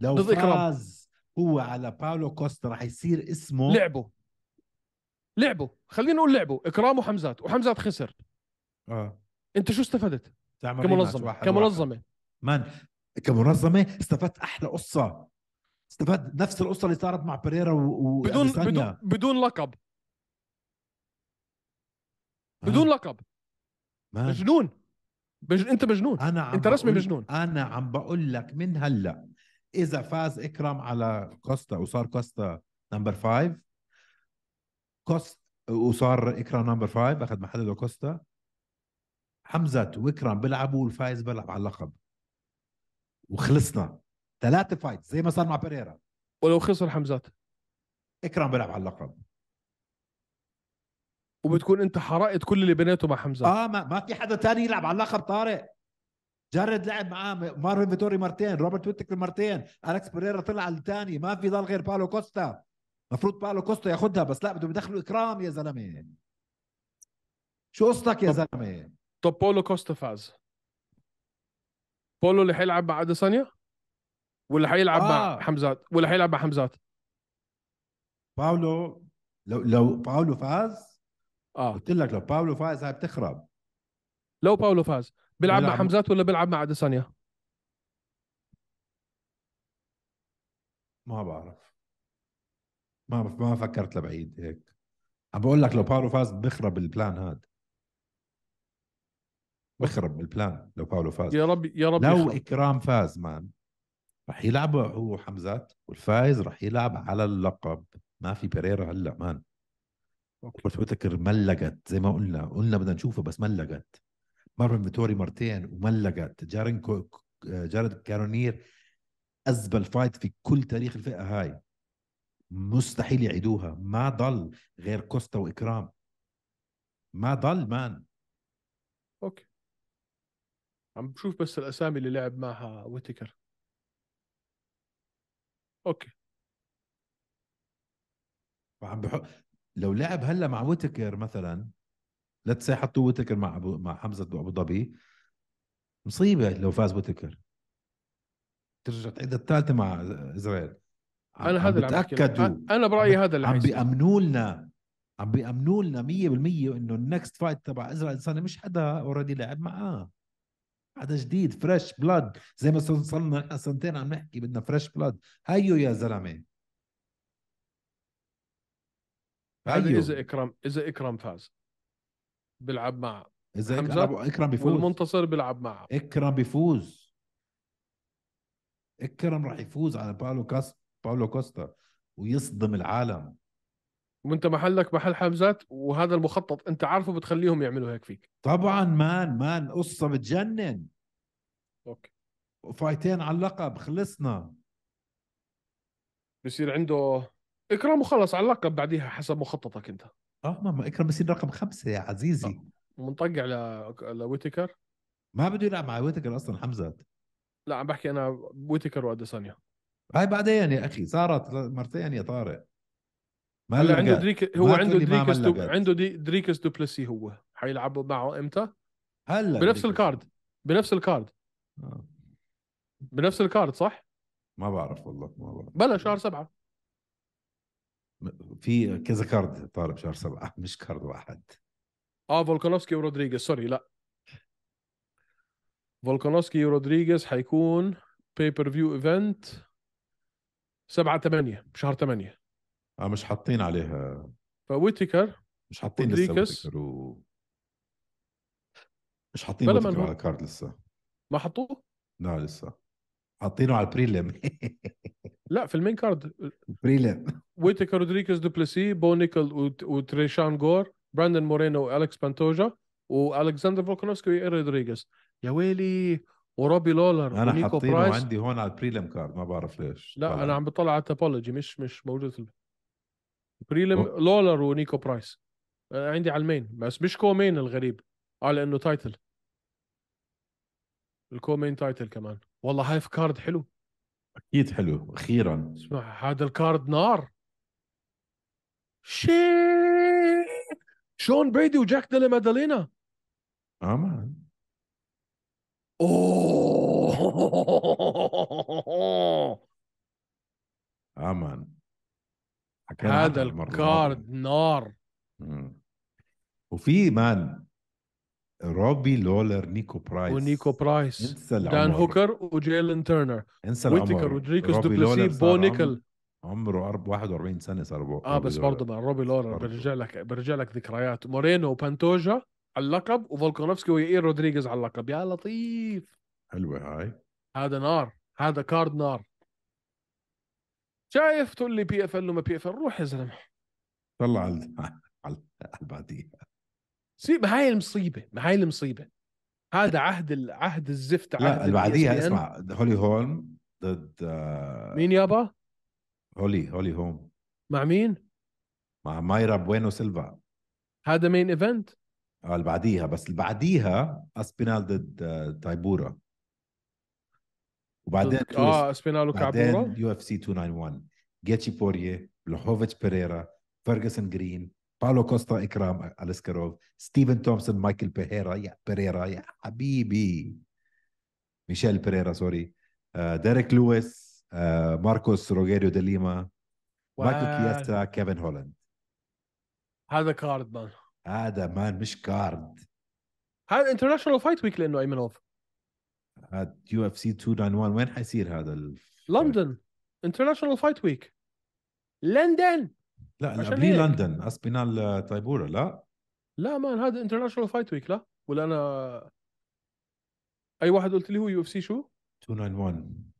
لو فاز إكرام. هو على باولو كوستا راح يصير اسمه لعبه لعبه خلينا نقول لعبه اكرام وحمزات وحمزات خسر اه انت شو استفدت كمنظمه كمنظمه مان كمنظمه استفدت احلى قصه استفاد نفس القصه اللي صارت مع بريرا و بدون يعني بدون, بدون لقب آه. بدون لقب مجنون بج... انت مجنون انا عم انت رسمي بقول... مجنون انا عم بقول لك من هلا اذا فاز اكرم على كوستا وصار كوستا نمبر فايف كوست وصار اكرم نمبر فايف اخذ محل كوستا حمزه واكرم بيلعبوا والفايز بيلعب على اللقب وخلصنا ثلاثه فايت زي ما صار مع بيريرا ولو خسر حمزات اكرم بيلعب على اللقب وبتكون انت حرقت كل اللي بنيته مع حمزات اه ما, ما في حدا تاني يلعب على اللقب طارق جرد لعب معاه مارفن فيتوري مرتين روبرت ويتك مرتين الكس بيريرا طلع الثاني ما في ضل غير بالو كوستا المفروض بالو كوستا ياخذها بس لا بدهم يدخلوا اكرام يا زلمه شو قصتك يا زلمه طب بولو كوستا فاز بولو اللي حيلعب مع اديسانيا ولا حيلعب آه. مع حمزات ولا حيلعب مع حمزات باولو لو لو باولو فاز اه قلت لك لو باولو فاز هاي بتخرب لو باولو فاز بيلعب, بيلعب مع حمزات ولا بيلعب مع اديسانيا ما بعرف ما ما فكرت لبعيد هيك عم بقول لك لو باولو فاز بخرب البلان هذا بخرب البلان لو باولو فاز يا رب يا رب لو يخرب. اكرام فاز مان رح يلعب هو حمزات والفايز رح يلعب على اللقب ما في بيريرا هلا مان روبرت ويتكر ملقت زي ما قلنا قلنا بدنا نشوفه بس ملقت مارفن فيتوري مرتين وملقت جارين كو... جارد كارونير ازبل فايت في كل تاريخ الفئه هاي مستحيل يعيدوها ما ضل غير كوستا واكرام ما ضل مان اوكي عم بشوف بس الاسامي اللي لعب معها ويتكر اوكي بحط لو لعب هلا مع ويتكر مثلا تسي حطوا ويتكر مع أبو... مع حمزه ابو ظبي مصيبه لو فاز ويتكر ترجع تعيد الثالثه مع اسرائيل انا هذا اللي بتاكدوا انا برايي هذا اللي عم بيامنوا لنا عم بيامنوا لنا 100% انه النكست فايت تبع اسرائيل صار مش حدا اوريدي لعب معاه حدا جديد فريش بلاد زي ما صرنا سنتين عم نحكي بدنا فريش بلاد هيو يا زلمه هذا اذا اكرم اذا اكرم فاز بيلعب مع اذا حمزة اكرم بيفوز والمنتصر بيلعب معه اكرم بيفوز اكرم راح يفوز على باولو كاس باولو كوستا ويصدم العالم وانت محلك محل حمزات وهذا المخطط انت عارفه بتخليهم يعملوا هيك فيك طبعا مان مان قصه بتجنن اوكي وفايتين على اللقب خلصنا بصير عنده اكرام وخلص على اللقب بعديها حسب مخططك انت اه ماما اكرم بصير رقم خمسه يا عزيزي آه، منطقع ل... لويتكر ما بده يلعب مع ويتكر اصلا حمزات لا عم بحكي انا ويتكر واديسانيا هاي بعدين يا اخي صارت مرتين يا طارق ما عنده دريك هو عنده دريكس دو... عنده دي دريكس دوبلسي هو حيلعبوا معه امتى؟ هلا بنفس الكارد بنفس الكارد آه. بنفس الكارد صح؟ ما بعرف والله ما بعرف بلا شهر سبعة في كذا كارد طالب شهر سبعة مش كارد واحد اه فولكانوفسكي ورودريغيز سوري لا فولكانوفسكي ورودريغيز حيكون بيبر فيو ايفنت 7 8 بشهر 8 اه مش حاطين عليها فويتيكر مش حاطين لسه و مش حاطين ويتكر على الكارد لسه ما حطوه؟ لا لسه حاطينه على البريلم لا في المين كارد بريليم ويتكر رودريكس دوبلسي بو نيكل وتريشان جور براندن مورينو والكس بانتوجا والكسندر فولكانوفسكي ورودريجز يا ويلي وروبي لولر انا حاطينه عندي هون على البريلم كارد ما بعرف ليش لا طبعا. انا عم بطلع على التوبولوجي مش مش موجود في بريلم لولر ونيكو برايس عندي على المين بس مش كومين الغريب على آه، انه تايتل الكومين تايتل كمان والله هاي في كارد حلو اكيد حلو اخيرا اسمع هذا الكارد نار شي شون بريدي وجاك ديلا مادالينا امان آه، اوه امان آه، هذا الكارد نار وفي مان روبي لولر نيكو برايس ونيكو برايس انسى دان هوكر وجيلن تيرنر انسى العمر ويتكر ودريكوس دوبلسي بو نيكل عمره 41 سنه صار بو اه بس برضه مان روبي لولر برجع لك برجع لك ذكريات مورينو وبانتوجا على اللقب وفولكانوفسكي ويائير رودريغيز على اللقب يا لطيف حلوه هاي هذا نار هذا كارد نار شايف تقول لي بي اف ال وما بي اف ال روح يا زلمه طلع على على البعديه سيب هاي المصيبه هاي المصيبه هذا عهد العهد الزفت عهد لا بعديها اسمع هولي هولم ضد آه، مين يابا؟ هولي هولي هوم مع مين؟ مع مايرا بوينو سيلفا هذا مين ايفنت؟ اه اللي بعديها بس اللي بعديها اسبينال ضد آه، تايبورا وبعدين اه اسبينالو كعبوره يو اف سي 291 جيتشي بوريه لوخوفيتش بيريرا فيرجسون جرين باولو كوستا اكرام الاسكاروف ستيفن تومسون مايكل بيريرا يا بيريرا يا حبيبي ميشيل بيريرا سوري آه، ديريك لويس آه، ماركوس روجيريو دي ليما مايكل كياستا كيفن هولاند هذا كارد مان هذا مان مش كارد هذا انترناشونال فايت ويك لانه ايمنوف هذا يو اف سي 291 وين حيصير هذا لندن انترناشونال فايت ويك لندن لا قبل لندن اسبينال تايبورا لا لا ما هذا انترناشونال فايت ويك لا ولا انا اي واحد قلت لي هو يو اف سي شو 291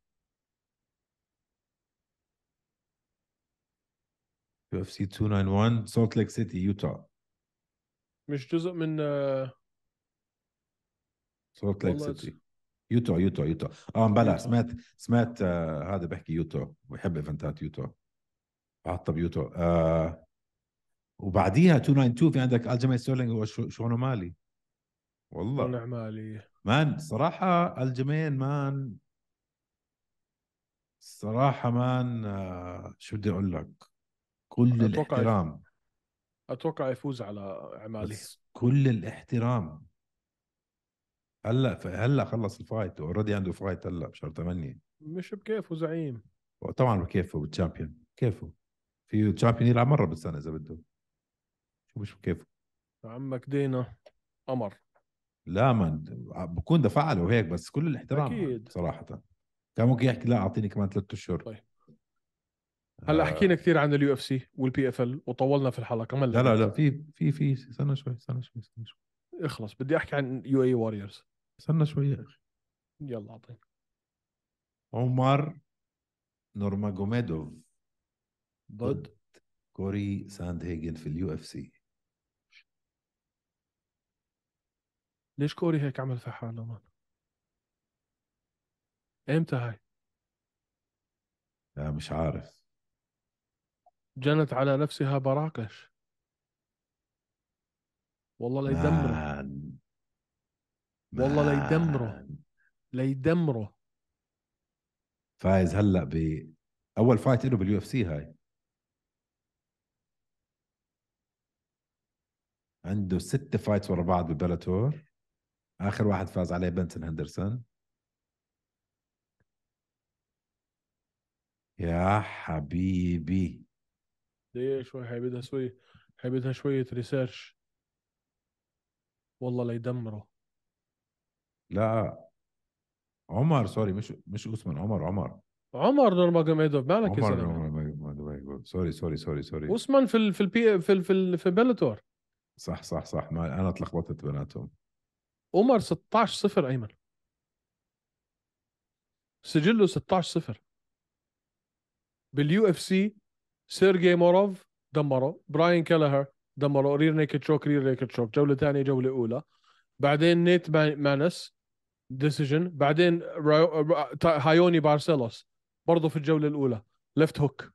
يو اف سي 291 سولت ليك سيتي يوتا مش جزء من سولت ليك سيتي يوتو يوتو يوتو اه بلا سمعت سمعت آه هذا بحكي يوتو بحب ايفنتات يوتو حطه بيوتو آه وبعديها 292 في عندك الجيمي ستيرلينج وشونو مالي والله شونو مالي مان صراحة الجيمين مان صراحة مان آه شو بدي اقول لك كل أتوقع الاحترام اتوقع يفوز على عمالي كل الاحترام هلا هلا خلص الفايت اوريدي عنده فايت هلا بشهر 8 مش بكيفه زعيم طبعا بكيفه بالشامبيون كيفه في تشامبيون يلعب مره بالسنه اذا بده شو مش بكيفه عمك دينا قمر لا من بكون دفع له هيك بس كل الاحترام اكيد صراحه كان ممكن يحكي لا اعطيني كمان ثلاث اشهر طيب هلا آه. حكينا كثير عن اليو اف سي والبي اف ال وطولنا في الحلقه كمان لا لا لا في في في استنى شوي استنى شوي استنى شوي اخلص بدي احكي عن يو اي واريورز استنى شوية يا اخي يلا أعطينا عمر نورماجوميدوف ضد كوري ساند هيجن في اليو اف سي ليش كوري هيك عمل في حاله مان امتى هاي لا مش عارف جنت على نفسها براكش والله لا يدمر والله يدمره ليدمره ليدمره فايز هلا ب اول فايت له باليو اف سي هاي عنده ست فايتس ورا بعض ببلاتور اخر واحد فاز عليه بنتن هندرسون يا حبيبي ليه شوي حيبدها شوي حيبدها شوية ريسيرش والله ليدمره لا عمر سوري مش مش اوسمان عمر عمر عمر نورماجوميدوف مالك يا زلمه عمر سوري سوري سوري سوري اوسمان في الـ في الـ في الـ في, الـ في بلاتور صح صح صح ما انا تلخبطت بيناتهم عمر 16 0 ايمن سجله 16 0 باليو اف سي سيرجي موروف دمره براين كالهر دمره رير نيكت شوك رير نيكت شوك جوله ثانيه جوله اولى بعدين نيت مانس ديسيجن بعدين رايو... هايوني بارسيلوس برضه في الجوله الاولى ليفت هوك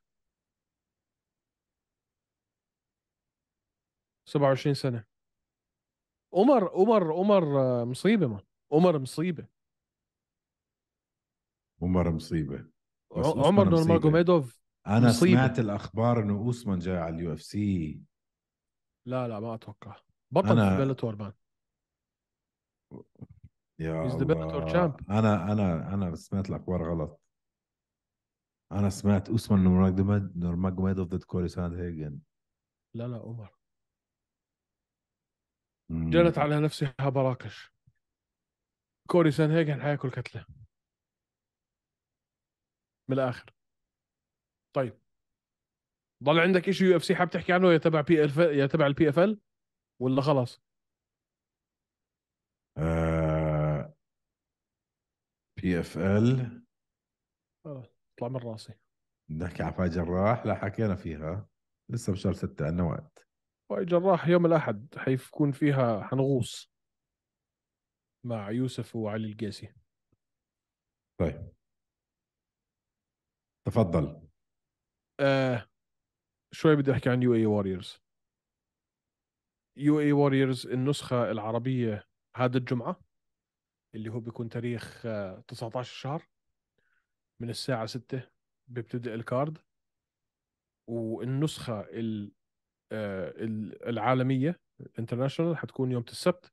27 سنه عمر عمر عمر آه، مصيبه ما عمر مصيبه عمر مصيبه عمر نورماجوميدوف انا مصيبة. سمعت الاخبار انه اوسمان جاي على اليو اف سي لا لا ما اتوقع بطل أنا... بيلاتور مان يا He's the الله. champ. انا انا انا سمعت الاخبار غلط انا سمعت اوسمان نورماجميد- نورماجميدوف ضد كوري ساند هيجن لا لا عمر جلت جرت على نفسها براكش كوري سان هيجن حياكل كتله من الاخر طيب ضل عندك شيء يو اف سي حاب تحكي عنه يا تبع بي اف يا تبع البي اف ال ولا خلاص آه، بي اف ال طلع من راسي نحكي على فاي جراح لا حكينا فيها لسه بشهر ستة عندنا وقت فاي جراح يوم الأحد حيكون فيها حنغوص مع يوسف وعلي القيسي طيب تفضل آه شوي بدي أحكي عن يو اي واريورز يو اي واريورز النسخة العربية هذا الجمعة اللي هو بيكون تاريخ 19 آه، شهر من الساعة 6 بيبتدئ الكارد والنسخة آه، العالمية الانترناشونال حتكون يوم السبت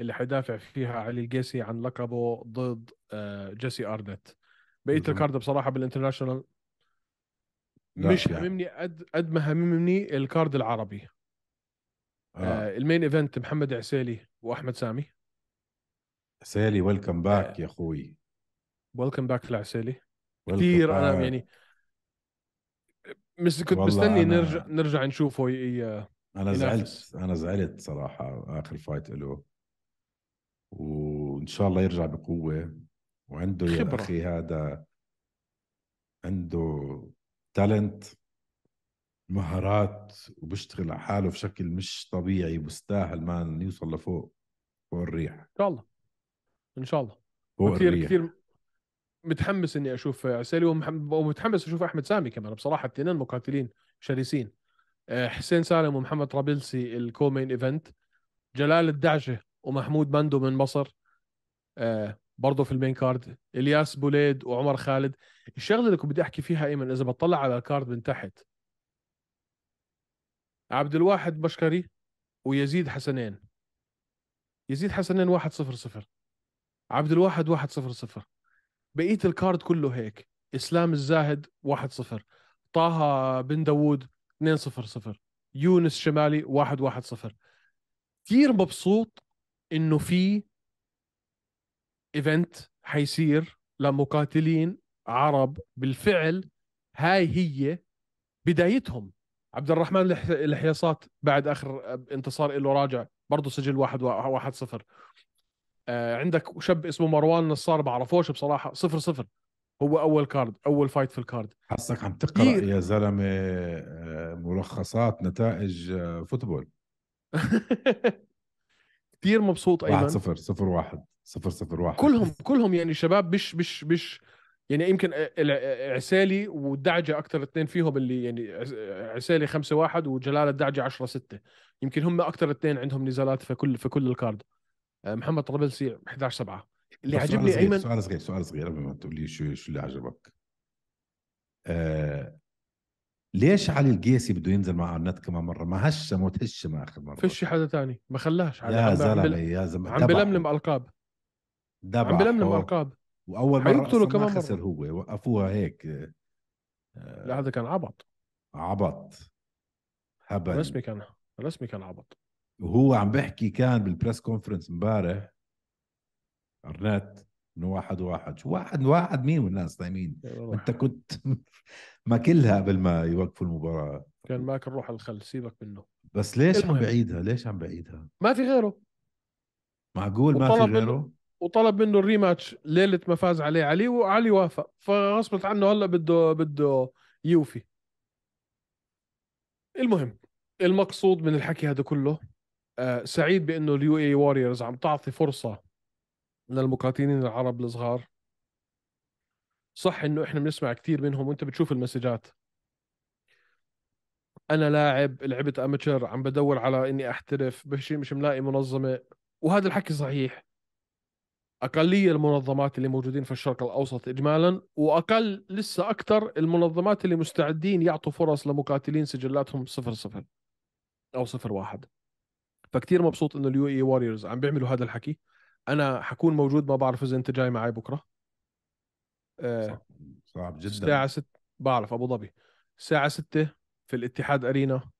اللي حيدافع فيها علي القيسي عن لقبه ضد آه، جيسي ارنت بقيه الكارد بصراحه بالانترناشونال مش هممني قد قد ما هممني الكارد العربي آه. المين ايفنت محمد عسيلي واحمد سامي عسالي ويلكم باك يا اخوي ويلكم باك العسالي كثير انا يعني مش كنت مستني أنا... نرجع نرجع نشوفه ي... انا زعلت انا زعلت صراحه اخر فايت له وان شاء الله يرجع بقوه وعنده خبرة. يا اخي هذا عنده تالنت مهارات وبيشتغل على حاله بشكل مش طبيعي وبستاهل مان يوصل لفوق فوق الريح ان شاء الله ان شاء الله كثير كثير متحمس اني اشوف عسالي ومتحمس اشوف احمد سامي كمان بصراحه الاثنين مقاتلين شرسين آه، حسين سالم ومحمد رابلسي الكومين ايفنت جلال الدعشه ومحمود مندو من مصر آه، برضه في المين كارد الياس بوليد وعمر خالد الشغله اللي كنت بدي احكي فيها ايمن اذا بطلع على الكارد من تحت عبد الواحد بشكري ويزيد حسنين يزيد حسنين واحد صفر صفر عبد الواحد واحد صفر صفر بقيه الكارد كله هيك اسلام الزاهد واحد صفر طه بن داوود 2 0 0 يونس شمالي 1 1 0 كثير مبسوط انه في ايفنت حيصير لمقاتلين عرب بالفعل هاي هي بدايتهم عبد الرحمن الحياصات بعد اخر انتصار له راجع برضه سجل 1 1 0 آه، عندك شاب اسمه مروان نصار بعرفوش بصراحه صفر صفر هو اول كارد اول فايت في الكارد حسك عم تقرا يا زلمه آه، ملخصات نتائج آه، فوتبول كثير مبسوط أيضا 1 0 0 1 0 0 1 كلهم كلهم يعني شباب مش مش مش يعني يمكن عسالي والدعجه اكثر اثنين فيهم اللي يعني عسالي 5 1 وجلال الدعجه 10 6 يمكن هم اكثر اثنين عندهم نزالات في كل في كل الكارد آه، محمد طرابلسي 11 7 اللي عجبني ايمن سؤال صغير سؤال صغير قبل ما تقول لي شو شو اللي عجبك آه ليش علي القيسي بده ينزل مع ارنت كمان مره ما هشم ما اخر مره فيش حدا تاني ما خلاش علي يا زلمه يا زلمه عم بلملم القاب دبع عم بلملم القاب واول مره اصلا كمان ما خسر هو وقفوها هيك آه لا هذا كان عبط عبط هبل رسمي كان رسمي كان عبط وهو عم بحكي كان بالبريس كونفرنس امبارح ارنات انه واحد واحد شو واحد واحد مين والناس نايمين انت كنت ماكلها قبل ما يوقفوا المباراه كان ماكل روح الخل سيبك منه بس ليش المهم. عم بعيدها ليش عم بعيدها ما في غيره معقول ما في غيره منه. وطلب منه الريماتش ليله ما فاز عليه علي وعلي وافق فغصبت عنه هلا بده بده يوفي المهم المقصود من الحكي هذا كله آه، سعيد بانه اليو اي واريورز عم تعطي فرصه للمقاتلين العرب الصغار صح انه احنا بنسمع كثير منهم وانت بتشوف المسجات انا لاعب لعبت اماتشر عم بدور على اني احترف بس مش ملاقي منظمه وهذا الحكي صحيح اقليه المنظمات اللي موجودين في الشرق الاوسط اجمالا واقل لسه اكثر المنظمات اللي مستعدين يعطوا فرص لمقاتلين سجلاتهم صفر صفر او صفر واحد فكتير مبسوط انه اليو اي واريورز عم بيعملوا هذا الحكي انا حكون موجود ما بعرف اذا انت جاي معي بكره آه، صعب جدا الساعه 6 بعرف ابو ظبي الساعه 6 في الاتحاد ارينا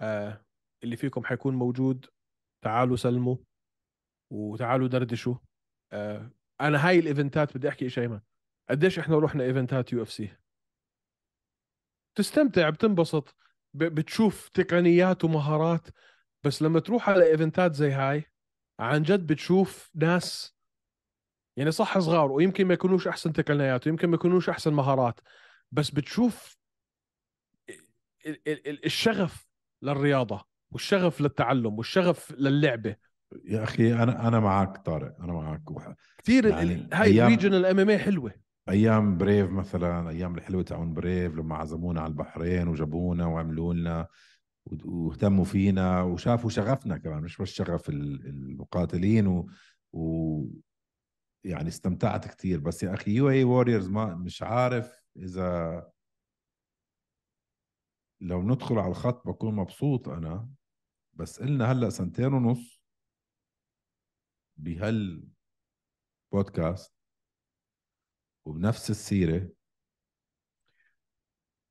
آه، اللي فيكم حيكون موجود تعالوا سلموا وتعالوا دردشوا آه، انا هاي الايفنتات بدي احكي شيء ايمن قديش احنا رحنا ايفنتات يو اف سي بتستمتع بتنبسط بتشوف تقنيات ومهارات بس لما تروح على ايفنتات زي هاي عن جد بتشوف ناس يعني صح صغار ويمكن ما يكونوش احسن تقنيات ويمكن ما يكونوش احسن مهارات بس بتشوف الشغف للرياضه والشغف للتعلم والشغف للعبه يا اخي انا انا معك طارق انا معك كثير يعني هاي الريجنال ام ام إيه حلوه ايام بريف مثلا ايام الحلوه تاعون بريف لما عزمونا على البحرين وجابونا وعملوا لنا واهتموا فينا وشافوا شغفنا كمان مش بس شغف المقاتلين و, و يعني استمتعت كثير بس يا اخي يو اي ووريرز ما مش عارف اذا لو ندخل على الخط بكون مبسوط انا بس قلنا هلا سنتين ونص بهالبودكاست وبنفس السيره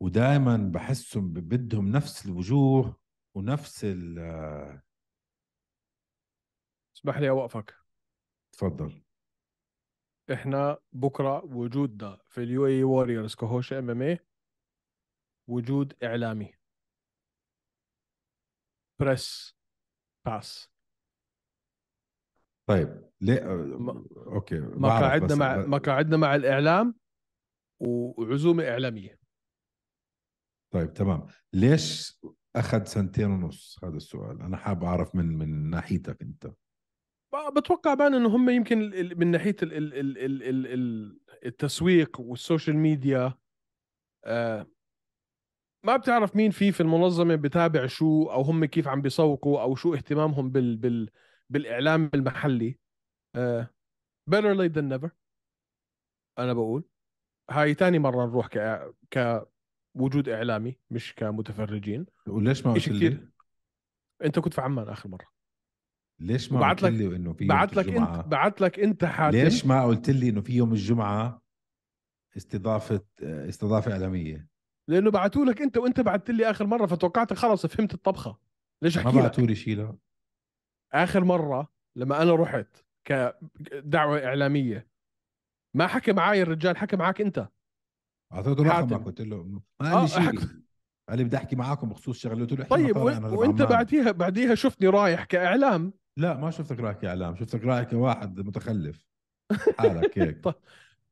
ودائما بحسهم بدهم نفس الوجوه ونفس ال اسمح لي اوقفك تفضل احنا بكره وجودنا في اليو اي ووريرز كهوش ام ام اي وجود اعلامي بريس باس طيب ليه اوكي مقاعدنا مع مقاعدنا مع الاعلام وعزومه اعلاميه طيب تمام ليش اخذ سنتين ونص هذا السؤال انا حاب اعرف من من ناحيتك انت بتوقع بان انه هم يمكن من ناحيه التسويق والسوشيال ميديا آه ما بتعرف مين في في المنظمه بتابع شو او هم كيف عم بيسوقوا او شو اهتمامهم بال بال بالاعلام المحلي آه، better late than never انا بقول هاي تاني مره نروح ك وجود اعلامي مش كمتفرجين وليش ما قلت لي؟ انت كنت في عمان اخر مره ليش ما قلت لي انه في بعت لك انت بعت لك انت حاتم ليش ما قلت لي انه في يوم الجمعه استضافه استضافه اعلاميه لانه بعثوا لك انت وانت بعثت لي اخر مره فتوقعت خلص فهمت الطبخه ليش احكي ما بعثوا لي شيء لا اخر مره لما انا رحت كدعوه اعلاميه ما حكى معي الرجال حكى معك انت اعطيته رقمك قلت له ما آه، قال لي شيء قال لي بدي احكي معاكم بخصوص شغله قلت له طيب وانت بعديها بعديها شفتني رايح كاعلام لا ما شفتك رايح كاعلام شفتك رايح كواحد متخلف حالك هيك طيب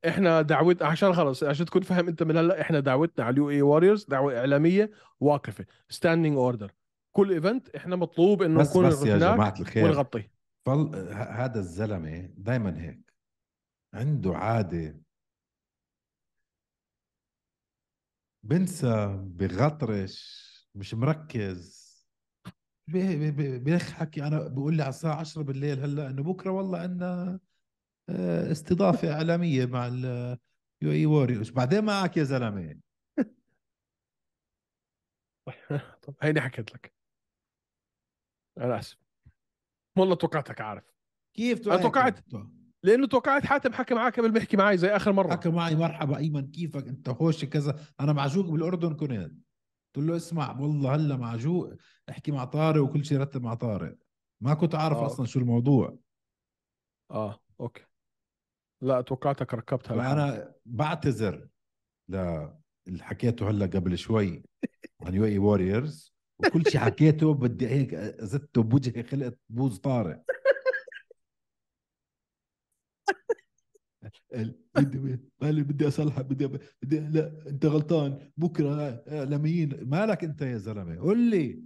احنا دعوت عشان خلص عشان تكون فاهم انت من هلا احنا دعوتنا على اليو اي ووريرز دعوه اعلاميه واقفه ستاندينج اوردر كل ايفنت احنا مطلوب انه نكون بس, بس يا جماعه الخير ونغطي فل... هذا الزلمه دائما هيك عنده عاده بنسى بغطرش مش مركز حكي انا بقول لي على الساعه 10 بالليل هلا انه بكره والله عندنا آه، استضافه اعلاميه مع اليو اي ووريوز بعدين معك يا زلمه طب هيني حكيت لك انا اسف والله توقعتك عارف كيف توقعت؟ توقعت لانه توقعت حاتم حكى معاه قبل ما يحكي معي زي اخر مره حكى معي مرحبا ايمن كيفك انت هوش كذا انا معجوق بالاردن كنت قلت له اسمع والله هلا معجوق احكي مع طارق وكل شيء رتب مع طارق ما كنت عارف آه. اصلا شو الموضوع اه اوكي لا توقعتك ركبتها انا بعتذر ل اللي حكيته هلا قبل شوي عن يو اي ووريرز وكل شيء حكيته بدي هيك زدته بوجهي خلقت بوز طارق بدي بدي اصلحك بدي, بدي لا انت غلطان بكره اعلاميين مالك انت يا زلمه قول لي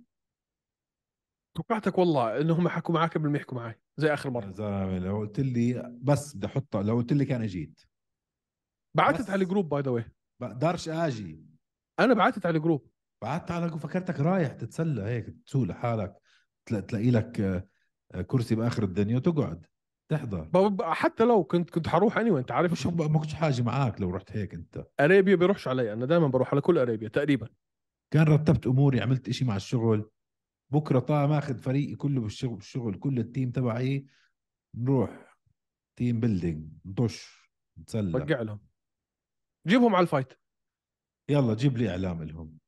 توقعتك والله انهم حكوا معك قبل ما يحكوا معي زي اخر مره يا زلمه لو قلت لي بس بدي احطها لو قلت لي كان اجيت بعثت على الجروب باي ذا واي بقدرش اجي انا بعثت على الجروب بعثت على فكرتك رايح تتسلى هيك تسوق لحالك تلاقي لك آه، كرسي باخر الدنيا وتقعد تحضر حتى لو كنت كنت حروح اني وانت عارف شو ما كنتش حاجه معاك لو رحت هيك انت اريبيا بيروحش علي انا دائما بروح على كل اريبيا تقريبا كان رتبت اموري عملت إشي مع الشغل بكره طالع ماخذ فريقي كله بالشغل بالشغل كل التيم تبعي نروح تيم بيلدينج نطش نتسلى رجع لهم جيبهم على الفايت يلا جيب لي اعلام لهم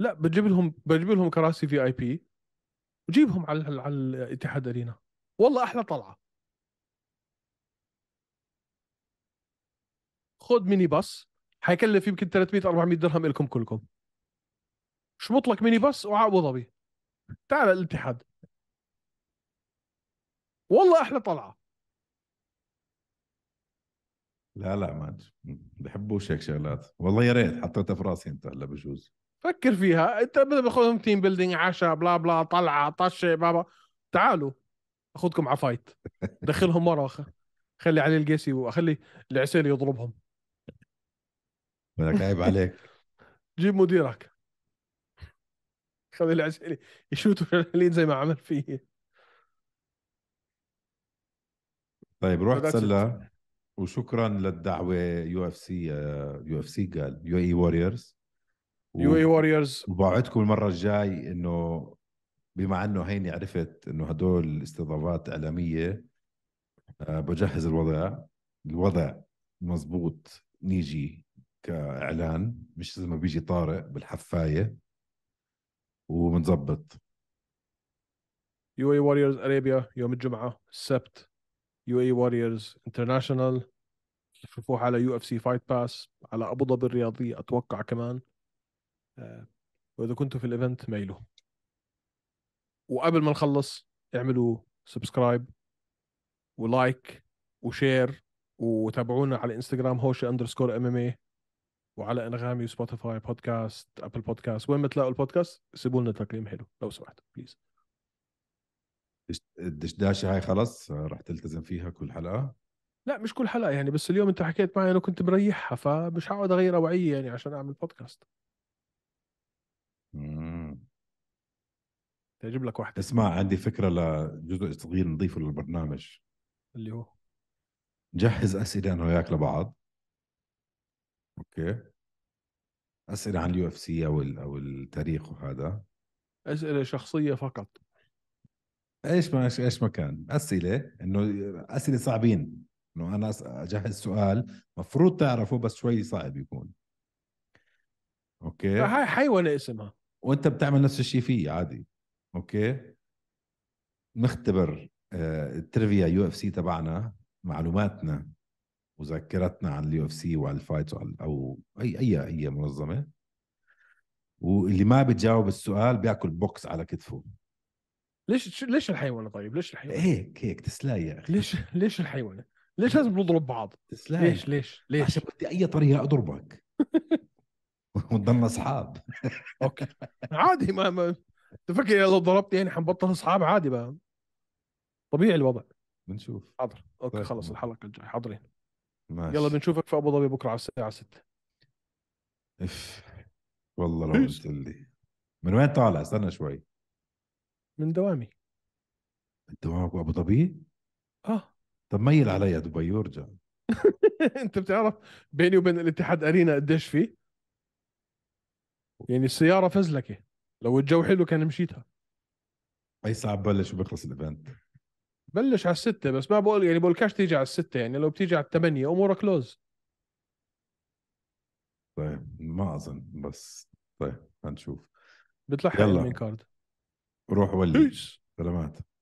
لا بجيب لهم بجيب لهم كراسي في اي بي وجيبهم على على الاتحاد ارينا والله احلى طلعه خذ ميني باص حيكلف يمكن 300 400 درهم لكم كلكم شمط لك ميني باص وعابو ظبي تعال الاتحاد والله احلى طلعه لا لا ما بحبوش هيك شغلات والله يا ريت حطيتها في راسي انت هلا بجوز فكر فيها انت بدنا باخذهم تيم بيلدينج عشاء بلا بلا طلعه طشه بابا تعالوا اخذكم على فايت دخلهم مره خلي علي القيسي واخلي العسيري يضربهم بدك عيب عليك جيب مديرك خلي العسيري يشوتوا الجنالين زي ما عمل فيه طيب روح تسلى وشكرا للدعوه يو اف سي آه، يو اف سي قال يو اي ووريرز يو اي ووريرز وبوعدكم المره الجاي انه بما انه هيني عرفت انه هدول استضافات اعلاميه آه، بجهز الوضع الوضع مزبوط نيجي كاعلان مش زي ما بيجي طارق بالحفايه وبنظبط يو اي واريورز اريبيا يوم الجمعه السبت يو اي واريورز انترناشونال شوفوه على يو اف سي فايت باس على ابو ظبي الرياضيه اتوقع كمان آه، واذا كنتوا في الايفنت ميلوا وقبل ما نخلص اعملوا سبسكرايب ولايك وشير وتابعونا على انستغرام هوشي اندرسكور ام ام اي وعلى انغامي وسبوتيفاي بودكاست ابل بودكاست وين ما تلاقوا البودكاست سيبوا لنا تقييم حلو لو سمحتوا بليز الدشداشه هاي خلص راح تلتزم فيها كل حلقه لا مش كل حلقه يعني بس اليوم انت حكيت معي انا كنت مريحها فمش هقعد اغير اوعيه يعني عشان اعمل بودكاست تعجب لك واحده اسمع عندي فكره لجزء صغير نضيفه للبرنامج اللي هو جهز اسئله انا وياك لبعض اوكي اسئله عن اليو اف سي او او التاريخ وهذا اسئله شخصيه فقط ايش ما ايش ما كان اسئله انه اسئله صعبين انه انا اجهز سؤال مفروض تعرفه بس شوي صعب يكون اوكي هاي حيوانه اسمها وانت بتعمل نفس الشيء فيه عادي اوكي نختبر آه، التريفيا يو اف سي تبعنا معلوماتنا وذاكرتنا عن اليو اف سي وعن الفايت وعن او اي اي اي منظمه واللي ما بتجاوب السؤال بياكل بوكس على كتفه ليش ليش الحيوانه طيب؟ ليش الحيوانه؟ هيك هيك تسلاي يا اخي ليش ليش الحيوانه؟ ليش لازم نضرب بعض؟ تسلاي ليش ليش ليش؟ عشان بدي اي طريقه اضربك ونضلنا اصحاب اوكي عادي ما, ما تفكر لو ضربت يعني حنبطل اصحاب عادي بقى طبيعي الوضع بنشوف حاضر اوكي طيب، خلص الحلقه الجايه حاضرين ماشي يلا بنشوفك في ابو ظبي بكره على الساعه 6 اف والله لو قلت لي من وين طالع استنى شوي من دوامي من دوامك ابو ظبي؟ اه طب ميل علي دبي وارجع انت بتعرف بيني وبين الاتحاد ارينا قديش فيه؟ يعني السياره فزلكه لو الجو حلو كان مشيتها اي ساعه ببلش وبخلص الايفنت بلش على الستة بس ما بقول يعني بقولكاش تيجي على الستة يعني لو بتيجي على الثمانية امورك كلوز طيب ما اظن بس طيب هنشوف بيطلع حلو كارد روح ولي سلامات